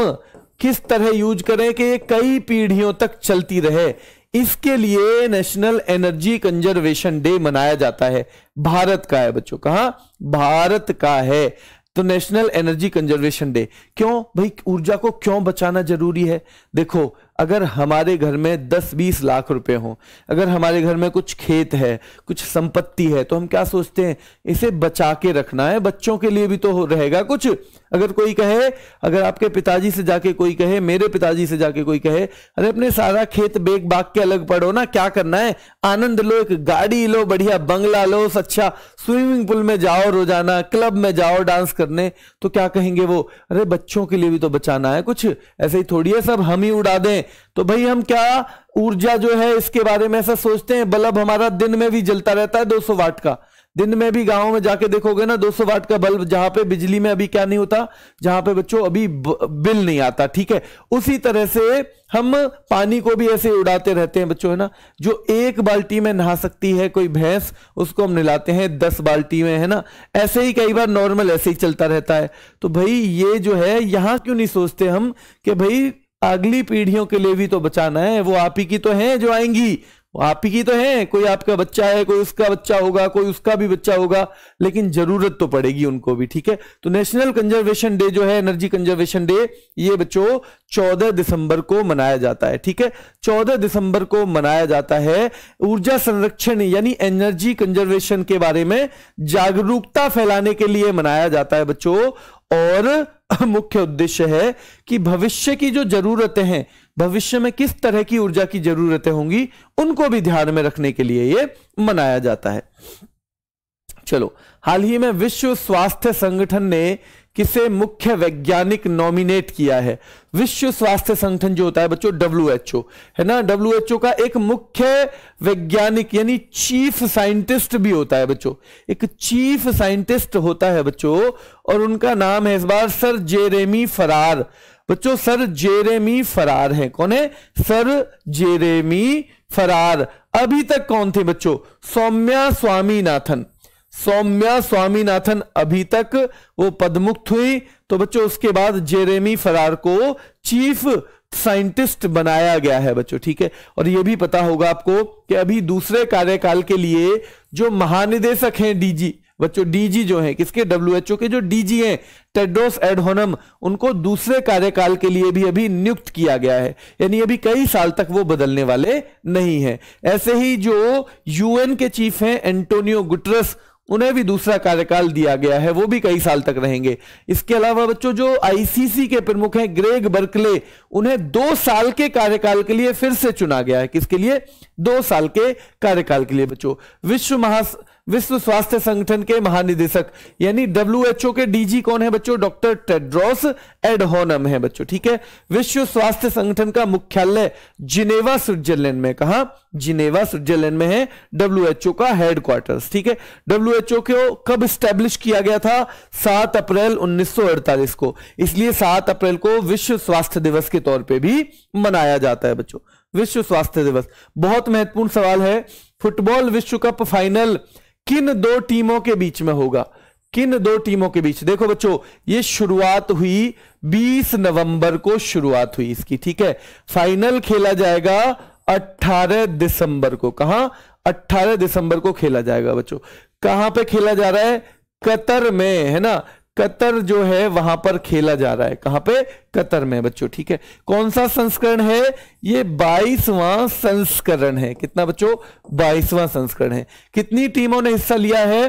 किस तरह यूज करें कि ये कई पीढ़ियों तक चलती रहे इसके लिए नेशनल एनर्जी कंजर्वेशन डे मनाया जाता है भारत का है बच्चों कहा भारत का है तो नेशनल एनर्जी कंजर्वेशन डे क्यों भाई ऊर्जा को क्यों बचाना जरूरी है देखो अगर हमारे घर में 10-20 लाख रुपए हो अगर हमारे घर में कुछ खेत है कुछ संपत्ति है तो हम क्या सोचते हैं इसे बचा के रखना है बच्चों के लिए भी तो रहेगा कुछ अगर कोई कहे अगर आपके पिताजी से जाके कोई कहे मेरे पिताजी से जाके कोई कहे अरे अपने सारा खेत बेग बाग के अलग पड़ो ना क्या करना है आनंद लो एक गाड़ी लो बढ़िया बंगला लो अच्छा स्विमिंग पूल में जाओ रोजाना क्लब में जाओ डांस करने तो क्या कहेंगे वो अरे बच्चों के लिए भी तो बचाना है कुछ ऐसे ही थोड़ी है सब हम ही उड़ा दें तो भाई हम क्या ऊर्जा जो है इसके बारे में ऐसा सोचते हैं बल्ब हमारा दिन में भी जलता रहता है 200 वाट का दिन में भी गांव में जाके देखोगे ना 200 वाट का बल्ब जहां पे बिजली में अभी क्या नहीं होता जहां पे बच्चों अभी बिल नहीं आता ठीक है उसी तरह से हम पानी को भी ऐसे उड़ाते रहते हैं बच्चों है ना जो एक बाल्टी में नहा सकती है कोई भैंस उसको हम नहलाते हैं दस बाल्टी में है ना ऐसे ही कई बार नॉर्मल ऐसे ही चलता रहता है तो भाई ये जो है यहां क्यों नहीं सोचते हम कि भाई अगली पीढ़ियों के लिए भी तो बचाना है वो आप ही की तो हैं जो आएंगी आप ही की तो है कोई आपका बच्चा है कोई उसका बच्चा होगा कोई उसका भी बच्चा होगा लेकिन जरूरत तो पड़ेगी उनको भी ठीक है तो नेशनल कंजर्वेशन डे जो है एनर्जी कंजर्वेशन डे ये बच्चों 14 दिसंबर को मनाया जाता है ठीक है 14 दिसंबर को मनाया जाता है ऊर्जा संरक्षण यानी एनर्जी कंजर्वेशन के बारे में जागरूकता फैलाने के लिए मनाया जाता है बच्चों और मुख्य उद्देश्य है कि भविष्य की जो जरूरतें हैं भविष्य में किस तरह की ऊर्जा की जरूरतें होंगी उनको भी ध्यान में रखने के लिए ये मनाया जाता है चलो हाल ही में विश्व स्वास्थ्य संगठन ने किसे मुख्य वैज्ञानिक नॉमिनेट किया है विश्व स्वास्थ्य संगठन जो होता है बच्चों डब्ल्यू है ना डब्ल्यू का एक मुख्य वैज्ञानिक यानी चीफ साइंटिस्ट भी होता है बच्चों एक चीफ साइंटिस्ट होता है बच्चों और उनका नाम है इस बार सर जेरेमी फरार बच्चों सर जेरेमी फरार हैं कौन है सर जेरेमी फरार अभी तक कौन थे बच्चों सौम्या स्वामीनाथन सौम्या स्वामीनाथन अभी तक वो पदमुक्त हुई तो बच्चों उसके बाद जेरेमी फरार को चीफ साइंटिस्ट बनाया गया है बच्चों ठीक है और यह भी पता होगा आपको कि अभी दूसरे कार्यकाल के लिए जो महानिदेशक हैं डीजी बच्चों डीजी जो है किसके डब्ल्यूएचओ के जो डीजी हैं टेड्रोस एडहोनम उनको दूसरे कार्यकाल के लिए भी अभी नियुक्त किया गया है यानी अभी कई साल तक वो बदलने वाले नहीं है ऐसे ही जो यूएन के चीफ हैं एंटोनियो गुटरस उन्हें भी दूसरा कार्यकाल दिया गया है वो भी कई साल तक रहेंगे इसके अलावा बच्चों जो आईसीसी के प्रमुख हैं ग्रेग बर्कले उन्हें दो साल के कार्यकाल के लिए फिर से चुना गया है किसके लिए दो साल के कार्यकाल के लिए बच्चों विश्व महा विश्व स्वास्थ्य संगठन के महानिदेशक यानी डब्ल्यूएचओ के डीजी कौन है बच्चों डॉक्टर टेड्रॉस एडहोनम है बच्चों ठीक है विश्व स्वास्थ्य संगठन का मुख्यालय जिनेवा स्विट्जरलैंड में कहा जिनेवा स्विट्जरलैंड में है डब्ल्यूएचओ का हेडक्वार्टर्स ठीक है डब्ल्यूएचओ को कब स्टैब्लिश किया गया था सात अप्रैल उन्नीस को इसलिए सात अप्रैल को विश्व स्वास्थ्य दिवस के तौर पर भी मनाया जाता है बच्चों विश्व स्वास्थ्य दिवस बहुत महत्वपूर्ण सवाल है फुटबॉल विश्व कप फाइनल किन दो टीमों के बीच में होगा किन दो टीमों के बीच देखो बच्चों ये शुरुआत हुई 20 नवंबर को शुरुआत हुई इसकी ठीक है फाइनल खेला जाएगा 18 दिसंबर को कहा 18 दिसंबर को खेला जाएगा बच्चों कहां पे खेला जा रहा है कतर में है ना कतर जो है वहां पर खेला जा रहा है कहां पे कतर में बच्चों ठीक है कौन सा संस्करण है ये बाईसवां संस्करण है कितना बच्चों बाईसवां संस्करण है कितनी टीमों ने हिस्सा लिया है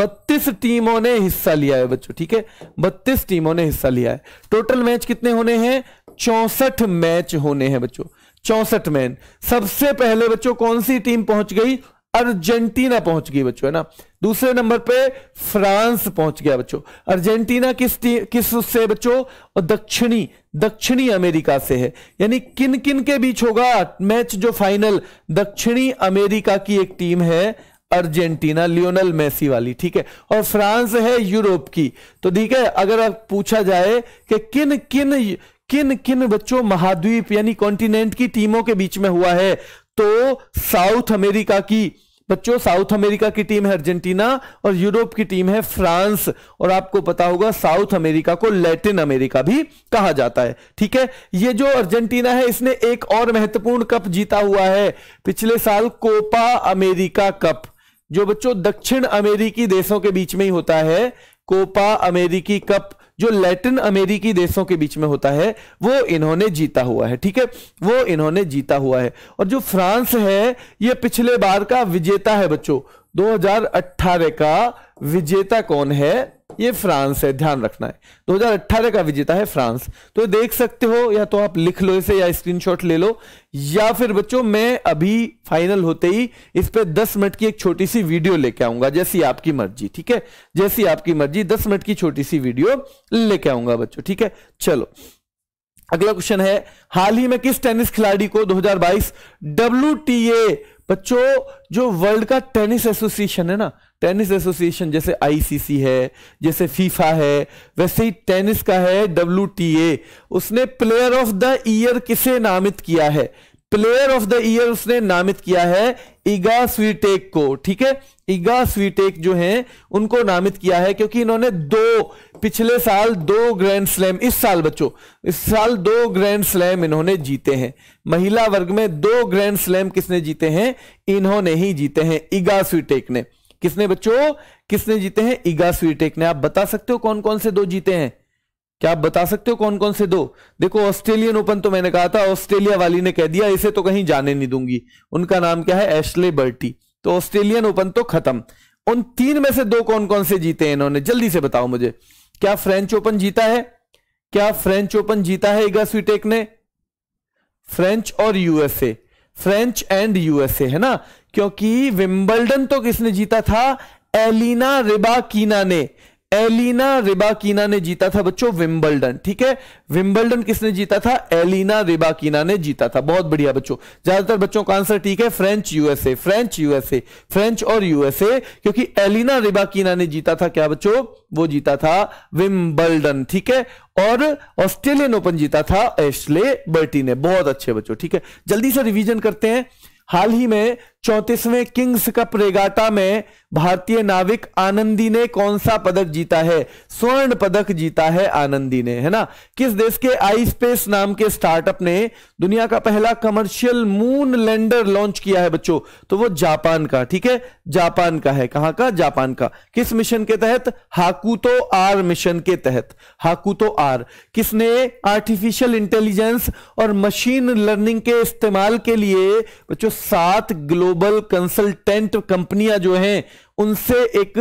बत्तीस टीमों ने हिस्सा लिया है बच्चों ठीक है बत्तीस टीमों ने हिस्सा लिया है टोटल मैच कितने होने हैं चौसठ मैच होने हैं बच्चों चौसठ मैन सबसे पहले बच्चों कौन सी टीम पहुंच गई अर्जेंटीना पहुंच गई बच्चों है ना दूसरे नंबर पे फ्रांस पहुंच गया बच्चों अर्जेंटीना किस किस से बच्चों और दक्षिणी दक्षिणी अमेरिका से है यानी किन किन के बीच होगा मैच जो फाइनल दक्षिणी अमेरिका की एक टीम है अर्जेंटीना लियोनल मेसी वाली ठीक है और फ्रांस है यूरोप की तो ठीक है अगर आप पूछा जाए कि किन किन किन किन बच्चों महाद्वीप यानी कॉन्टिनेंट की टीमों के बीच में हुआ है तो साउथ अमेरिका की बच्चों साउथ अमेरिका की टीम है अर्जेंटीना और यूरोप की टीम है फ्रांस और आपको पता होगा साउथ अमेरिका को लैटिन अमेरिका भी कहा जाता है ठीक है ये जो अर्जेंटीना है इसने एक और महत्वपूर्ण कप जीता हुआ है पिछले साल कोपा अमेरिका कप जो बच्चों दक्षिण अमेरिकी देशों के बीच में ही होता है कोपा अमेरिकी कप जो लैटिन अमेरिकी देशों के बीच में होता है वो इन्होंने जीता हुआ है ठीक है वो इन्होंने जीता हुआ है और जो फ्रांस है ये पिछले बार का विजेता है बच्चों 2018 का विजेता कौन है ये फ्रांस है ध्यान रखना है 2018 का विजेता है फ्रांस तो देख सकते हो या तो आप लिख लो इसे या स्क्रीनशॉट ले लो या फिर बच्चों मैं अभी फाइनल होते ही इस पर दस मिनट की एक छोटी सी वीडियो लेके आऊंगा जैसी आपकी मर्जी ठीक है जैसी आपकी मर्जी दस मिनट की छोटी सी वीडियो लेके आऊंगा बच्चों ठीक है चलो अगला क्वेश्चन है हाल ही में किस टेनिस खिलाड़ी को 2022 डब्ल्यू बच्चों जो वर्ल्ड का टेनिस एसोसिएशन है ना टेनिस एसोसिएशन जैसे आईसीसी है जैसे फीफा है वैसे ही टेनिस का है डब्ल्यू उसने प्लेयर ऑफ द ईयर किसे नामित किया है प्लेयर ऑफ द ईयर उसने नामित किया है इगा स्वीटेक को ठीक है इगा स्वीटेक जो हैं उनको नामित किया है क्योंकि इन्होंने दो पिछले साल दो ग्रैंड स्लैम इस साल बच्चों इस साल दो ग्रैंड स्लैम इन्होंने जीते हैं महिला वर्ग में दो ग्रैंड स्लैम किसने जीते हैं इन्होंने ही जीते हैं इगा स्वीटेक ने किसने बच्चों किसने जीते हैं इगा स्वीटेक ने आप बता सकते हो कौन कौन से दो जीते हैं क्या आप बता सकते हो कौन कौन से दो देखो ऑस्ट्रेलियन ओपन तो मैंने कहा था ऑस्ट्रेलिया वाली ने कह दिया इसे तो कहीं जाने नहीं दूंगी उनका नाम क्या है एशले बर्टी तो ऑस्ट्रेलियन ओपन तो खत्म उन तीन में से दो कौन कौन से जीते हैं इन्होंने जल्दी से बताओ मुझे क्या फ्रेंच ओपन जीता है क्या फ्रेंच ओपन जीता है इगा स्वीटेक ने फ्रेंच और यूएसए फ्रेंच एंड यूएसए है ना क्योंकि विंबलडन तो किसने जीता था एलिना रिबाकीना ने एलिना रिबाकीना ने जीता था बच्चों विम्बल्डन ठीक है विंबलडन किसने जीता था एलिना रिबाकीना ने जीता था बहुत बढ़िया बच्चों ज्यादातर बच्चों का आंसर ठीक है French USA French USA French और यूएसए क्योंकि एलिना रिबाकीना ने जीता था क्या बच्चों वो जीता था विम्बल्डन ठीक है और ऑस्ट्रेलियन ओपन जीता था एशले बर्टी ने बहुत अच्छे बच्चों ठीक है जल्दी से रिविजन करते हैं हाल ही में चौतीसवें किंग्स कप रेगाटा में भारतीय नाविक आनंदी ने कौन सा पदक जीता है स्वर्ण पदक जीता है आनंदी ने है ना किस देश के आई स्पेस नाम के स्टार्टअप ने दुनिया का पहला कमर्शियल मून लैंडर लॉन्च किया है बच्चों तो वो जापान का ठीक है जापान का है कहां का जापान का किस मिशन के तहत हाकुतो आर मिशन के तहत हाकुतो आर किसने आर्टिफिशियल इंटेलिजेंस और मशीन लर्निंग के इस्तेमाल के लिए बच्चों सात ग्लोब ग्लोबल कंसल्टेंट कंपनियां जो हैं उनसे एक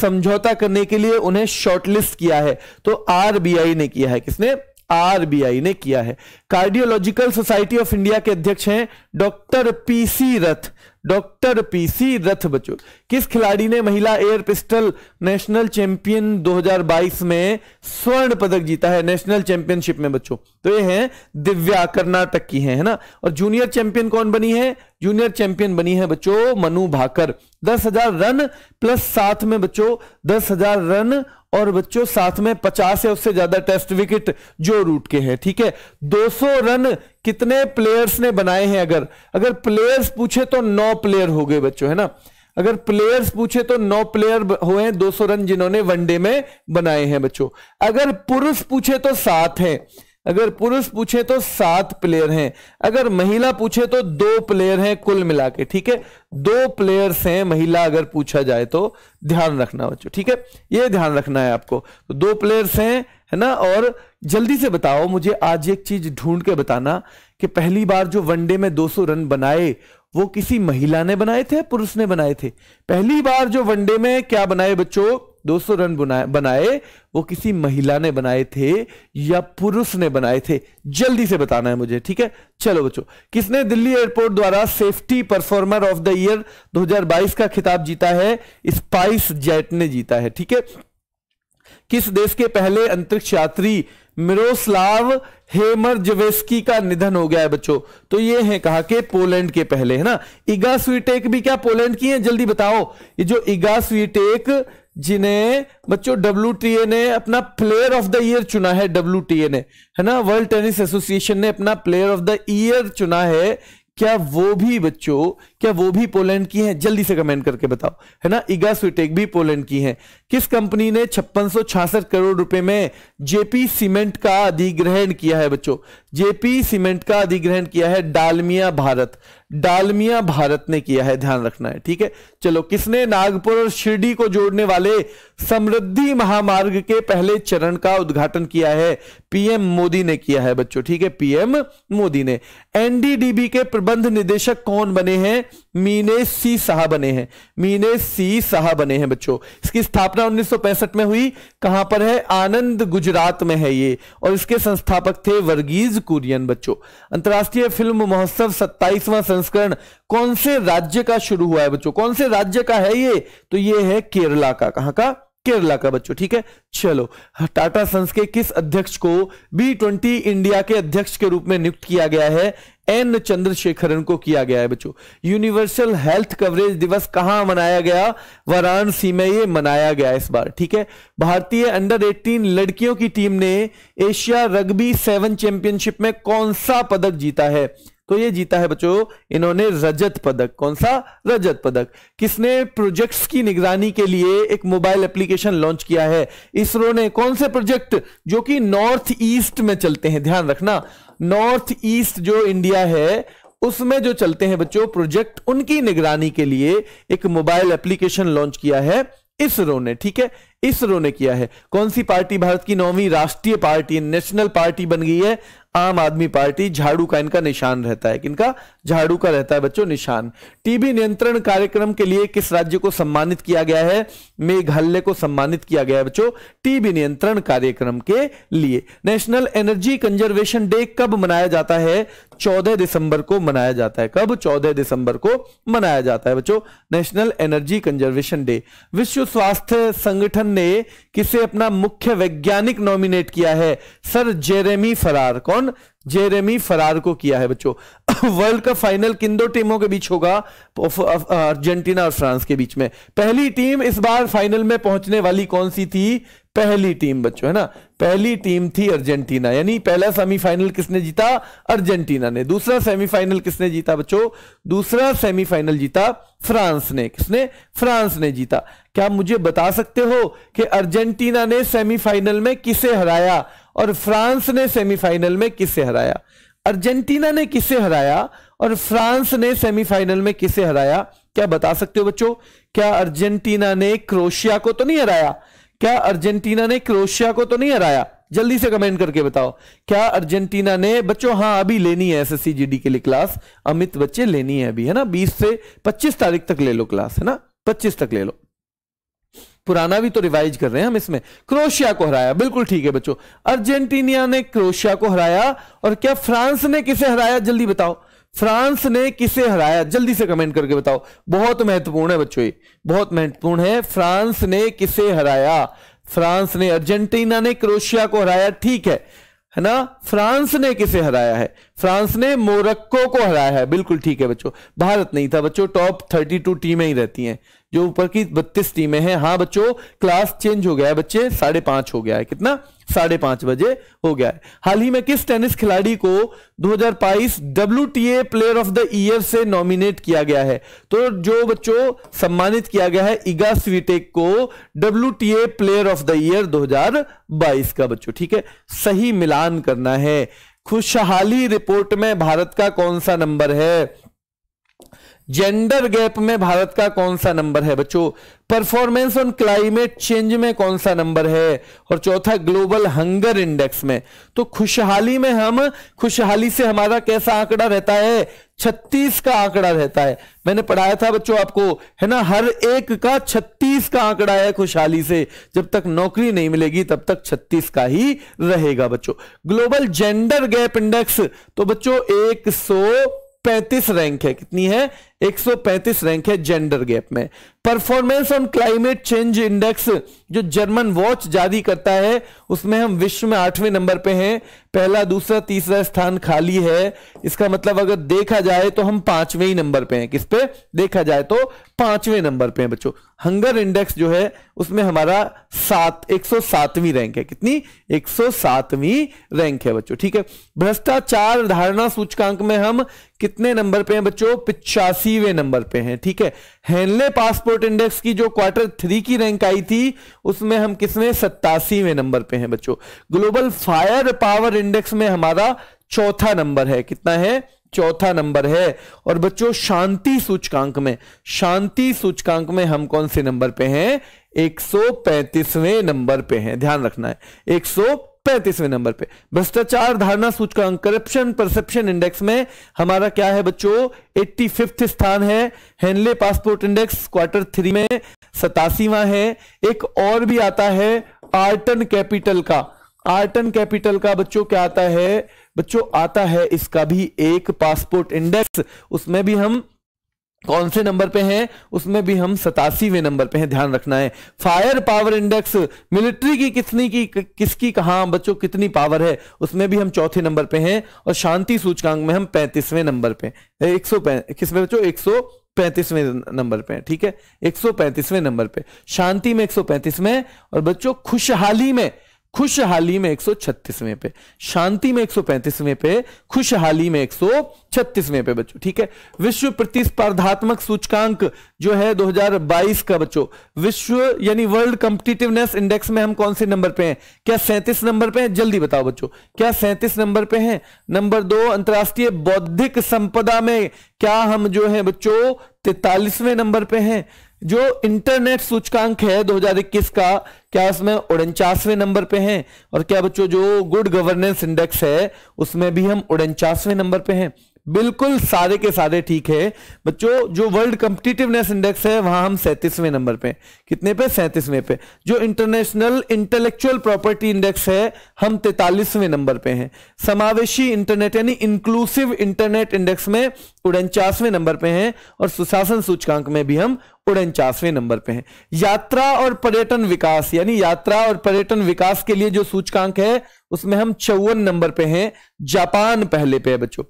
समझौता करने के लिए उन्हें शॉर्टलिस्ट किया है तो आरबीआई ने किया है किसने आरबीआई ने किया है कार्डियोलॉजिकल सोसाइटी ऑफ इंडिया के अध्यक्ष हैं doctor PC Rath doctor PC Rath बच्चों किस खिलाड़ी ने महिला एयर पिस्टल नेशनल चैंपियन 2022 में स्वर्ण पदक जीता है नेशनल चैंपियनशिप में बच्चों तो ये हैं दिव्या कर्नाटक की हैं है ना और जूनियर चैंपियन कौन बनी है जूनियर चैंपियन बनी है बच्चों मनु भाकर दस हजार रन प्लस साथ में बच्चों दस हजार रन और बच्चों साथ में पचास या उससे ज्यादा टेस्ट विकेट जो रूट के हैं ठीक है दो 200 रन कितने प्लेयर्स ने बनाए हैं अगर अगर प्लेयर्स पूछे तो नौ प्लेयर हो गए बच्चों है ना अगर प्लेयर्स पूछे तो नौ प्लेयर हुए हैं 200 रन जिन्होंने वनडे में बनाए हैं बच्चों अगर पुरुष पूछे तो सात हैं अगर पुरुष पूछे तो सात प्लेयर हैं अगर महिला पूछे तो दो प्लेयर हैं कुल मिला के ठीक है दो प्लेयर्स हैं महिला अगर पूछा जाए तो ध्यान रखना बच्चों ठीक है ये ध्यान रखना है आपको तो दो प्लेयर्स हैं है ना और जल्दी से बताओ मुझे आज एक चीज ढूंढ के बताना कि पहली बार जो वनडे में 200 रन बनाए वो किसी महिला ने बनाए थे पुरुष ने बनाए थे पहली बार जो वनडे में क्या बनाए बच्चों 200 रन बनाए वो किसी महिला ने बनाए थे या पुरुष ने बनाए थे जल्दी से बताना है मुझे ठीक है चलो बच्चों किसने दिल्ली एयरपोर्ट द्वारा safety performer of the year 2022 का खिताब जीता है स्पाइस जेट ने जीता है ठीक है किस देश के पहले अंतरिक्ष यात्री मिरोस्लाव जवेस्की का निधन हो गया है बच्चों तो ये है कहा के पोलैंड के पहले है ना इगा स्वीटेक भी क्या पोलैंड की है जल्दी बताओ ये जो इगा स्वीटेक जिन्हें बच्चों डब्ल्यू ने अपना प्लेयर ऑफ द ईयर चुना है डब्ल्यू ने है ना वर्ल्ड टेनिस एसोसिएशन ने अपना प्लेयर ऑफ द ईयर चुना है क्या वो भी बच्चों क्या वो भी पोलैंड की हैं जल्दी से कमेंट करके बताओ है ना इगा स्विटेक भी पोलैंड की हैं किस कंपनी ने छप्पन करोड़ रुपए में जेपी सीमेंट का अधिग्रहण किया है बच्चों जेपी सीमेंट का अधिग्रहण किया है डालमिया भारत डालमिया भारत ने किया है ध्यान रखना है ठीक है चलो किसने नागपुर और शिरडी को जोड़ने वाले समृद्धि महामार्ग के पहले चरण का उद्घाटन किया है पीएम मोदी ने किया है बच्चों ठीक है पीएम मोदी ने एनडीडीबी के प्रबंध निदेशक कौन बने हैं मीने सी शाह बने हैं मीने सी शाह बने हैं बच्चों इसकी स्थापना 1965 में हुई कहां पर है आनंद गुजरात में है ये और इसके संस्थापक थे वर्गीज कुरियन बच्चों अंतर्राष्ट्रीय फिल्म महोत्सव 27वां संस्करण कौन से राज्य का शुरू हुआ है बच्चों कौन से राज्य का है ये तो ये है केरला का कहां का केरला का बच्चों ठीक है चलो टाटा संस के किस अध्यक्ष को बी ट्वेंटी इंडिया के अध्यक्ष के रूप में नियुक्त किया गया है एन चंद्रशेखरन को किया गया है बच्चों यूनिवर्सल हेल्थ कवरेज दिवस कहां मनाया गया वाराणसी में ये मनाया गया इस बार ठीक है भारतीय अंडर 18 लड़कियों की टीम ने एशिया रग्बी सेवन चैंपियनशिप में कौन सा पदक जीता है तो ये जीता है बच्चों इन्होंने रजत पदक कौन सा रजत पदक किसने प्रोजेक्ट्स की निगरानी के लिए एक मोबाइल एप्लीकेशन लॉन्च किया है इसरो ने कौन से प्रोजेक्ट जो कि नॉर्थ ईस्ट में चलते हैं ध्यान रखना नॉर्थ ईस्ट जो इंडिया है उसमें जो चलते हैं बच्चों प्रोजेक्ट उनकी निगरानी के लिए एक मोबाइल एप्लीकेशन लॉन्च किया है इसरो ने ठीक है इसरो ने किया है कौन सी पार्टी भारत की नौवीं राष्ट्रीय पार्टी नेशनल पार्टी बन गई है आम आदमी पार्टी झाड़ू का इनका निशान रहता है किनका झाड़ू का रहता है बच्चों निशान टीबी नियंत्रण कार्यक्रम के लिए किस राज्य को सम्मानित किया गया है मेघालय को सम्मानित किया गया है बच्चों टीबी नियंत्रण कार्यक्रम के लिए नेशनल एनर्जी कंजर्वेशन डे कब मनाया जाता है चौदह दिसंबर को मनाया जाता है कब चौदह दिसंबर को मनाया जाता है बच्चों नेशनल एनर्जी कंजर्वेशन डे विश्व स्वास्थ्य संगठन ने किसे अपना मुख्य वैज्ञानिक नॉमिनेट किया है सर जेरेमी फरार कौन जेरेमी फरार को किया है बच्चों वर्ल्ड कप फाइनल किन दो टीमों के बीच होगा अर्जेंटीना और फ्रांस के बीच में पहली टीम इस बार फाइनल में पहुंचने वाली कौन सी थी पहली टीम बच्चों है ना पहली टीम थी अर्जेंटीना यानी पहला सेमीफाइनल किसने जीता अर्जेंटीना ने दूसरा सेमीफाइनल किसने जीता बच्चों दूसरा सेमीफाइनल जीता फ्रांस ने किसने फ्रांस ने जीता क्या मुझे बता सकते हो कि अर्जेंटीना ने सेमीफाइनल में किसे हराया और फ्रांस ने सेमीफाइनल में किसे हराया अर्जेंटीना ने किसे हराया और फ्रांस ने सेमीफाइनल में किसे हराया क्या बता सकते हो बच्चों क्या अर्जेंटीना ने क्रोशिया को तो नहीं हराया क्या अर्जेंटीना ने क्रोशिया को तो नहीं हराया जल्दी से कमेंट करके बताओ क्या अर्जेंटीना ने बच्चों हाँ अभी लेनी है एसएससी जीडी के लिए क्लास अमित बच्चे लेनी है अभी है ना 20 से 25 तारीख तक ले लो क्लास है ना 25 तक ले लो पुराना भी तो रिवाइज कर रहे हैं हम इसमें क्रोशिया को हराया बिल्कुल ठीक है बच्चों अर्जेंटीना ने क्रोशिया को हराया और क्या फ्रांस ने किसे हराया जल्दी बताओ फ्रांस ने किसे हराया जल्दी से कमेंट करके बताओ बहुत महत्वपूर्ण है बच्चों बहुत महत्वपूर्ण है फ्रांस ने किसे हराया फ्रांस ने अर्जेंटीना ने क्रोशिया को हराया ठीक है है ना फ्रांस ने किसे हराया है फ्रांस ने मोरक्को को हराया है बिल्कुल ठीक है बच्चों भारत नहीं था बच्चों टॉप 32 टीमें ही रहती हैं जो ऊपर की बत्तीस टीमें हैं हाँ बच्चों क्लास चेंज हो गया है बच्चे साढ़े पांच हो गया है कितना साढ़े पांच बजे हो गया है हाल ही में किस टेनिस खिलाड़ी को 2022 WTA player of the year से नॉमिनेट किया गया है तो जो बच्चों सम्मानित किया गया है इगा स्वीटेक को WTA player of the year 2022 का बच्चों ठीक है सही मिलान करना है खुशहाली रिपोर्ट में भारत का कौन सा नंबर है जेंडर गैप में भारत का कौन सा नंबर है बच्चों परफॉर्मेंस ऑन क्लाइमेट चेंज में कौन सा नंबर है और चौथा ग्लोबल हंगर इंडेक्स में तो खुशहाली में हम खुशहाली से हमारा कैसा आंकड़ा रहता है छत्तीस का आंकड़ा रहता है मैंने पढ़ाया था बच्चों आपको है ना हर एक का छत्तीस का आंकड़ा है खुशहाली से जब तक नौकरी नहीं मिलेगी तब तक छत्तीस का ही रहेगा बच्चों ग्लोबल जेंडर गैप इंडेक्स तो बच्चों एक सौ पैंतीस रैंक है कितनी है 135 रैंक है जेंडर गैप में performance on climate change index जो जर्मन वॉच जारी करता है उसमें हम विश्व में आठवें नंबर पे हैं पहला दूसरा तीसरा स्थान खाली है इसका मतलब अगर देखा जाए तो हम पांचवें ही नंबर पे हैं किस पे देखा जाए तो पांचवें नंबर पे हैं बच्चों हंगर इंडेक्स जो है उसमें हमारा सात एक रैंक है कितनी एक रैंक है बच्चों ठीक है भ्रष्टाचार धारणा सूचकांक में हम कितने नंबर पे हैं बच्चों पिचासी अस्सीवें नंबर पे हैं ठीक है हेनले पासपोर्ट इंडेक्स की जो क्वार्टर थ्री की रैंक आई थी उसमें हम किसने सत्तासीवें नंबर पे हैं बच्चों ग्लोबल फायर पावर इंडेक्स में हमारा चौथा नंबर है कितना है चौथा नंबर है और बच्चों शांति सूचकांक में शांति सूचकांक में हम कौन से नंबर पे हैं 135वें नंबर पे हैं ध्यान रखना है 100 पैंतीसवें नंबर पे भ्रष्टाचार धारणा सूचकांक करप्शन परसेप्शन इंडेक्स में हमारा क्या है बच्चों एट्टी फिफ्थ स्थान है Henley passport index quarter three में सतासीवा है एक और भी आता है आर्टन कैपिटल का आर्टन कैपिटल का बच्चों क्या आता है बच्चों आता है इसका भी एक पासपोर्ट इंडेक्स उसमें भी हम कौन से नंबर पे हैं उसमें भी हम सतासीवें नंबर पे हैं ध्यान रखना है फायर पावर इंडेक्स मिलिट्री की कितनी की किसकी कहा बच्चों कितनी पावर है उसमें भी हम चौथे नंबर पे हैं और शांति सूचकांक में हम पैंतीसवें नंबर पे एक सौ किसमें बच्चों एक सौ पैंतीसवें नंबर पे ठीक है एक सौ पैंतीसवें नंबर पे शांति में एक सौ पैंतीसवें और बच्चों खुशहाली में खुशहाली में 136वें पे शांति में 135वें पे खुशहाली में 136वें पे बच्चों ठीक है विश्व प्रतिस्पर्धात्मक सूचकांक जो है 2022 का बच्चों विश्व यानी वर्ल्ड कंपिटिटिवनेस इंडेक्स में हम कौन से नंबर पे हैं क्या सैंतीस नंबर पे हैं जल्दी बताओ बच्चों क्या सैंतीस नंबर पे हैं नंबर दो अंतर्राष्ट्रीय बौद्धिक संपदा में क्या हम जो है बच्चों तैतालीसवें नंबर पे हैं जो इंटरनेट सूचकांक है 2021 का क्या उसमें उनचासवें नंबर पे हैं और क्या बच्चों जो गुड गवर्नेंस इंडेक्स है उसमें भी हम उनचासवें नंबर पे हैं बिल्कुल सारे के सारे ठीक है बच्चों जो वर्ल्ड कंपिटिटिवनेस इंडेक्स है वहां हम सैंतीसवें नंबर पे कितने पे सैंतीसवें पे जो इंटरनेशनल इंटेलेक्चुअल प्रॉपर्टी इंडेक्स है हम तैतालीसवें नंबर पे हैं समावेशी इंटरनेट यानी इंक्लूसिव इंटरनेट इंडेक्स में उनचासवें नंबर पे हैं और सुशासन सूचकांक में भी हम उनचासवें नंबर पे हैं यात्रा और पर्यटन विकास यानी यात्रा और पर्यटन विकास के लिए जो सूचकांक है उसमें हम चौवन नंबर पे हैं जापान पहले पे है बच्चों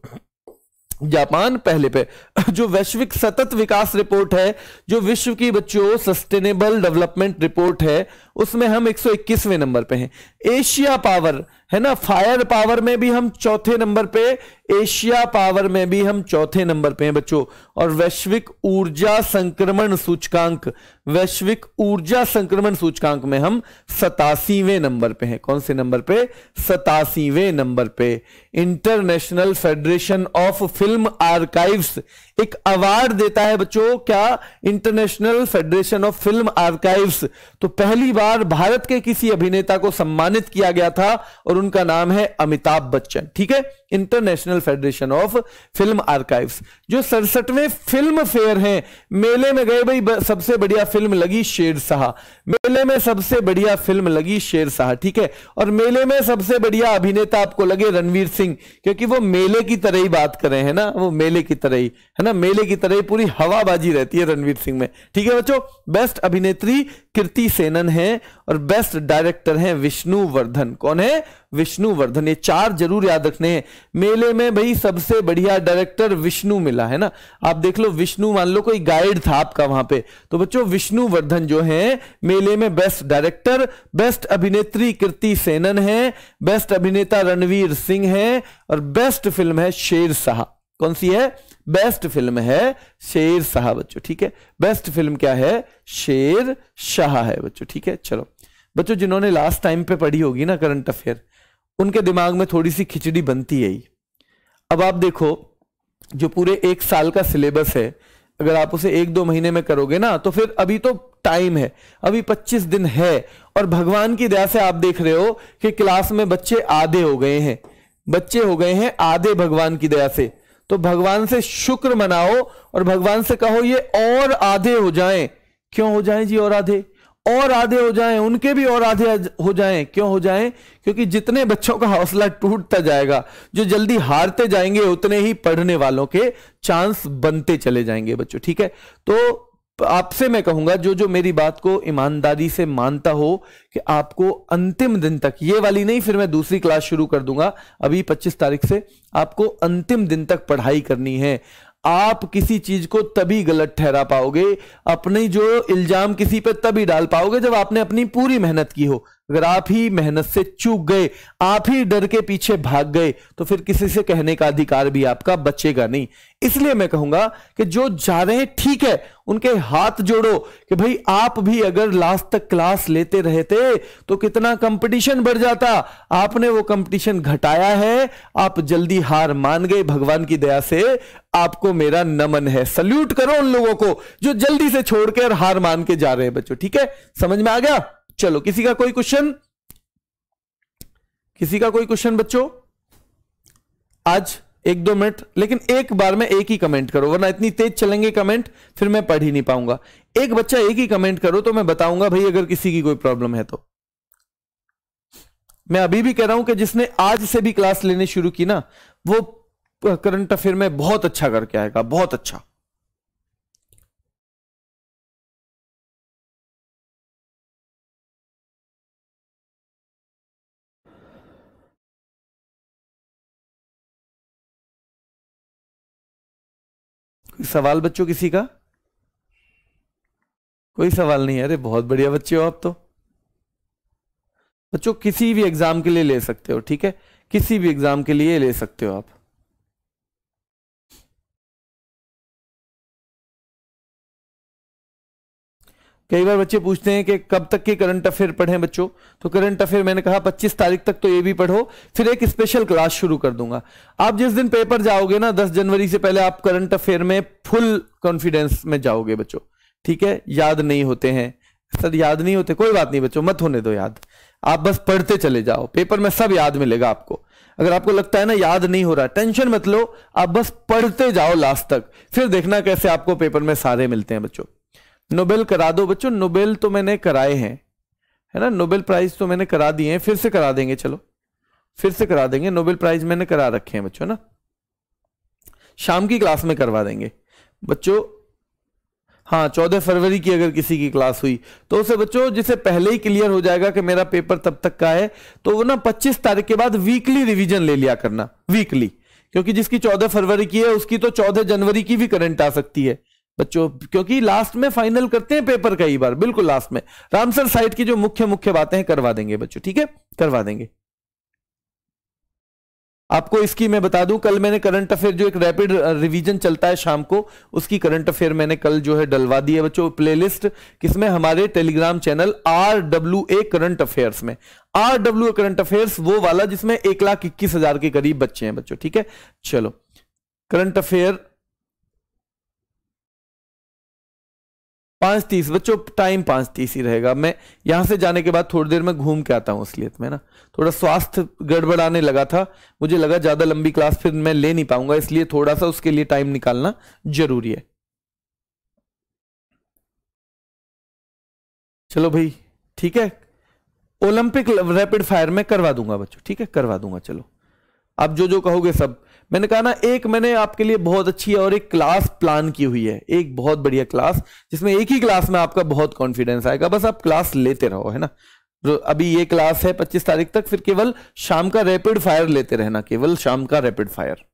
जापान पहले पे जो वैश्विक सतत विकास रिपोर्ट है जो विश्व की बच्चों सस्टेनेबल डेवलपमेंट रिपोर्ट है उसमें हम 121वें नंबर पे हैं एशिया पावर है ना फायर पावर में भी हम चौथे नंबर पे एशिया पावर में भी हम चौथे नंबर पे हैं बच्चों और वैश्विक ऊर्जा संक्रमण सूचकांक वैश्विक ऊर्जा संक्रमण सूचकांक में हम सतासीवें नंबर पे हैं कौन से नंबर पे सतासीवें नंबर पे international federation of film archives एक अवार्ड देता है बच्चों क्या international federation of film archives तो पहली बार भारत के किसी अभिनेता को सम्मानित किया गया था और उनका नाम है अमिताभ बच्चन ठीक है international national federation of film archives जो सड़सठवें फिल्म फेयर हैं मेले में गए भाई सबसे बढ़िया फिल्म लगी शेर शाह मेले में सबसे बढ़िया फिल्म लगी शेर शाह ठीक है और मेले में सबसे बढ़िया अभिनेता आपको लगे रणवीर सिंह क्योंकि वो मेले की तरह ही बात करें है ना वो मेले की तरह ही है ना मेले की तरह ही पूरी हवाबाजी रहती है रणवीर सिंह में ठीक है बच्चों बेस्ट अभिनेत्री कीर्ति सेनन है और बेस्ट डायरेक्टर हैं विष्णु वर्धन कौन है विष्णु वर्धन ये चार जरूर याद रखने हैं मेले में में भाई सबसे बढ़िया डायरेक्टर विष्णु मिला है ना आप देख लो विष्णु मान लो कोई गाइड था आपका वहां पे तो बच्चों विष्णु वर्धन जो है मेले में बेस्ट डायरेक्टर बेस्ट अभिनेत्री कृति सेनन है बेस्ट अभिनेता रणवीर सिंह है और बेस्ट फिल्म है शेर शाह कौन सी है बेस्ट फिल्म है शेर शाह बच्चों ठीक है बेस्ट फिल्म क्या है शेर शाह है बच्चों ठीक है चलो बच्चों जिन्होंने लास्ट टाइम पे पढ़ी होगी ना करंट अफेयर उनके दिमाग में थोड़ी सी खिचड़ी बनती है ही अब आप देखो जो पूरे एक साल का सिलेबस है अगर आप उसे एक दो महीने में करोगे ना तो फिर अभी तो टाइम है अभी 25 दिन है और भगवान की दया से आप देख रहे हो कि क्लास में बच्चे आधे हो गए हैं बच्चे हो गए हैं आधे भगवान की दया से तो भगवान से शुक्र मनाओ और भगवान से कहो ये और आधे हो जाएं क्यों हो जाएं जी और आधे और आधे हो जाएं उनके भी और आधे हो जाएं क्यों हो जाएं क्योंकि जितने बच्चों का हौसला टूटता जाएगा जो जल्दी हारते जाएंगे उतने ही पढ़ने वालों के चांस बनते चले जाएंगे बच्चों ठीक है तो आपसे मैं कहूंगा जो जो मेरी बात को ईमानदारी से मानता हो कि आपको अंतिम दिन तक ये वाली नहीं फिर मैं दूसरी क्लास शुरू कर दूंगा अभी 25 तारीख से आपको अंतिम दिन तक पढ़ाई करनी है आप किसी चीज को तभी गलत ठहरा पाओगे अपनी जो इल्जाम किसी पर तभी डाल पाओगे जब आपने अपनी पूरी मेहनत की हो अगर आप ही मेहनत से चूक गए आप ही डर के पीछे भाग गए तो फिर किसी से कहने का अधिकार भी आपका बचेगा नहीं इसलिए मैं कहूंगा कि जो जा रहे हैं ठीक है उनके हाथ जोड़ो कि भाई आप भी अगर लास्ट तक क्लास लेते रहते तो कितना कंपटीशन बढ़ जाता आपने वो कंपटीशन घटाया है आप जल्दी हार मान गए भगवान की दया से आपको मेरा नमन है सल्यूट करो उन लोगों को जो जल्दी से छोड़ के और हार मान के जा रहे हैं बच्चों ठीक है समझ में आ गया चलो किसी का कोई क्वेश्चन किसी का कोई क्वेश्चन बच्चों आज एक दो मिनट लेकिन एक बार में एक ही कमेंट करो वरना इतनी तेज चलेंगे कमेंट फिर मैं पढ़ ही नहीं पाऊंगा एक बच्चा एक ही कमेंट करो तो मैं बताऊंगा भाई अगर किसी की कोई प्रॉब्लम है तो मैं अभी भी कह रहा हूं कि जिसने आज से भी क्लास लेने शुरू की ना वो करंट अफेयर में बहुत अच्छा करके आएगा बहुत अच्छा सवाल बच्चों किसी का कोई सवाल नहीं है अरे बहुत बढ़िया बच्चे हो आप तो बच्चों किसी भी एग्जाम के लिए ले सकते हो ठीक है किसी भी एग्जाम के लिए ले सकते हो आप कई बार बच्चे पूछते हैं कि कब तक के करंट अफेयर पढ़ें बच्चों तो करंट अफेयर मैंने कहा 25 तारीख तक तो ये भी पढ़ो फिर एक स्पेशल क्लास शुरू कर दूंगा आप जिस दिन पेपर जाओगे ना 10 जनवरी से पहले आप करंट अफेयर में फुल कॉन्फिडेंस में जाओगे बच्चों ठीक है याद नहीं होते हैं सर याद नहीं होते कोई बात नहीं बच्चों मत होने दो याद आप बस पढ़ते चले जाओ पेपर में सब याद मिलेगा आपको अगर आपको लगता है ना याद नहीं हो रहा टेंशन मत लो आप बस पढ़ते जाओ लास्ट तक फिर देखना कैसे आपको पेपर में सारे मिलते हैं बच्चों नोबेल करा दो बच्चों नोबेल तो मैंने कराए हैं है ना नोबेल प्राइज तो मैंने करा दिए हैं फिर से करा देंगे चलो फिर से करा देंगे नोबेल प्राइज मैंने करा रखे हैं बच्चों ना शाम की क्लास में करवा देंगे बच्चों हाँ चौदह फरवरी की अगर किसी की क्लास हुई तो उसे बच्चों जिसे पहले ही क्लियर हो जाएगा कि मेरा पेपर तब तक का है तो वो ना पच्चीस तारीख के बाद वीकली रिविजन ले लिया करना वीकली क्योंकि जिसकी चौदह फरवरी की है उसकी तो चौदह जनवरी की भी करंट आ सकती है बच्चों क्योंकि लास्ट में फाइनल करते हैं पेपर कई बार बिल्कुल लास्ट में रामसर साइट की जो मुख्य मुख्य बातें हैं करवा देंगे बच्चों ठीक है करवा देंगे आपको इसकी मैं बता दूं कल मैंने करंट अफेयर जो एक रैपिड रिवीजन चलता है शाम को उसकी करंट अफेयर मैंने कल जो है डलवा दी है बच्चों प्लेलिस्ट किसमें हमारे Telegram channel R W A current affairs में R W A current affairs वो वाला जिसमें एक लाख इक्कीस हजार के करीब बच्चे हैं बच्चों ठीक है चलो करंट अफेयर पांच तीस बच्चों टाइम पांच तीस ही रहेगा मैं यहां से जाने के बाद थोड़ी देर में घूम के आता हूं इसलिए तो ना थोड़ा स्वास्थ्य गड़बड़ाने लगा था मुझे लगा ज़्यादा लंबी क्लास फिर मैं ले नहीं पाऊंगा इसलिए थोड़ा सा उसके लिए टाइम निकालना जरूरी है चलो भाई ठीक है ओलंपिक रैपिड फायर में करवा दूंगा बच्चों ठीक है करवा दूंगा चलो आप जो जो कहोगे सब मैंने कहा ना एक मैंने आपके लिए बहुत अच्छी और एक क्लास प्लान की हुई है एक बहुत बढ़िया क्लास जिसमें एक ही क्लास में आपका बहुत कॉन्फिडेंस आएगा बस आप क्लास लेते रहो है ना तो अभी ये क्लास है 25 तारीख तक फिर केवल शाम का रैपिड फायर लेते रहना केवल शाम का रैपिड फायर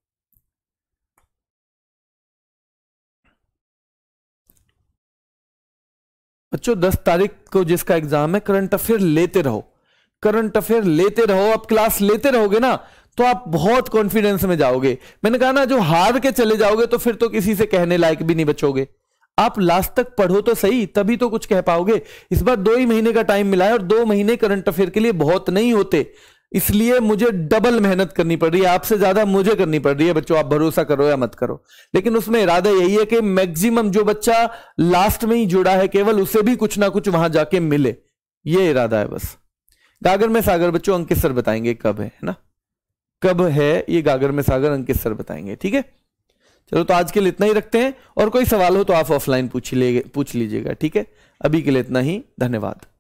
बच्चों दस तारीख को जिसका एग्जाम है करंट अफेयर लेते रहो करंट अफेयर लेते रहो आप क्लास लेते रहोगे ना तो आप बहुत कॉन्फिडेंस में जाओगे मैंने कहा ना जो हार के चले जाओगे तो फिर तो किसी से कहने लायक भी नहीं बचोगे आप लास्ट तक पढ़ो तो सही तभी तो कुछ कह पाओगे इस बार दो ही महीने का टाइम मिला है और दो महीने करंट अफेयर के लिए बहुत नहीं होते इसलिए मुझे डबल मेहनत करनी पड़ रही है आपसे ज्यादा मुझे करनी पड़ रही है बच्चों आप भरोसा करो या मत करो लेकिन उसमें इरादा यही है कि मैक्सिमम जो बच्चा लास्ट में ही जुड़ा है केवल उसे भी कुछ ना कुछ वहां जाके मिले ये इरादा है बस गागर में सागर बच्चों अंकित सर बताएंगे कब है ना कब है ये गागर में सागर अंकित सर बताएंगे ठीक है चलो तो आज के लिए इतना ही रखते हैं और कोई सवाल हो तो आप ऑफलाइन पूछ लीजिएगा ठीक है अभी के लिए इतना ही धन्यवाद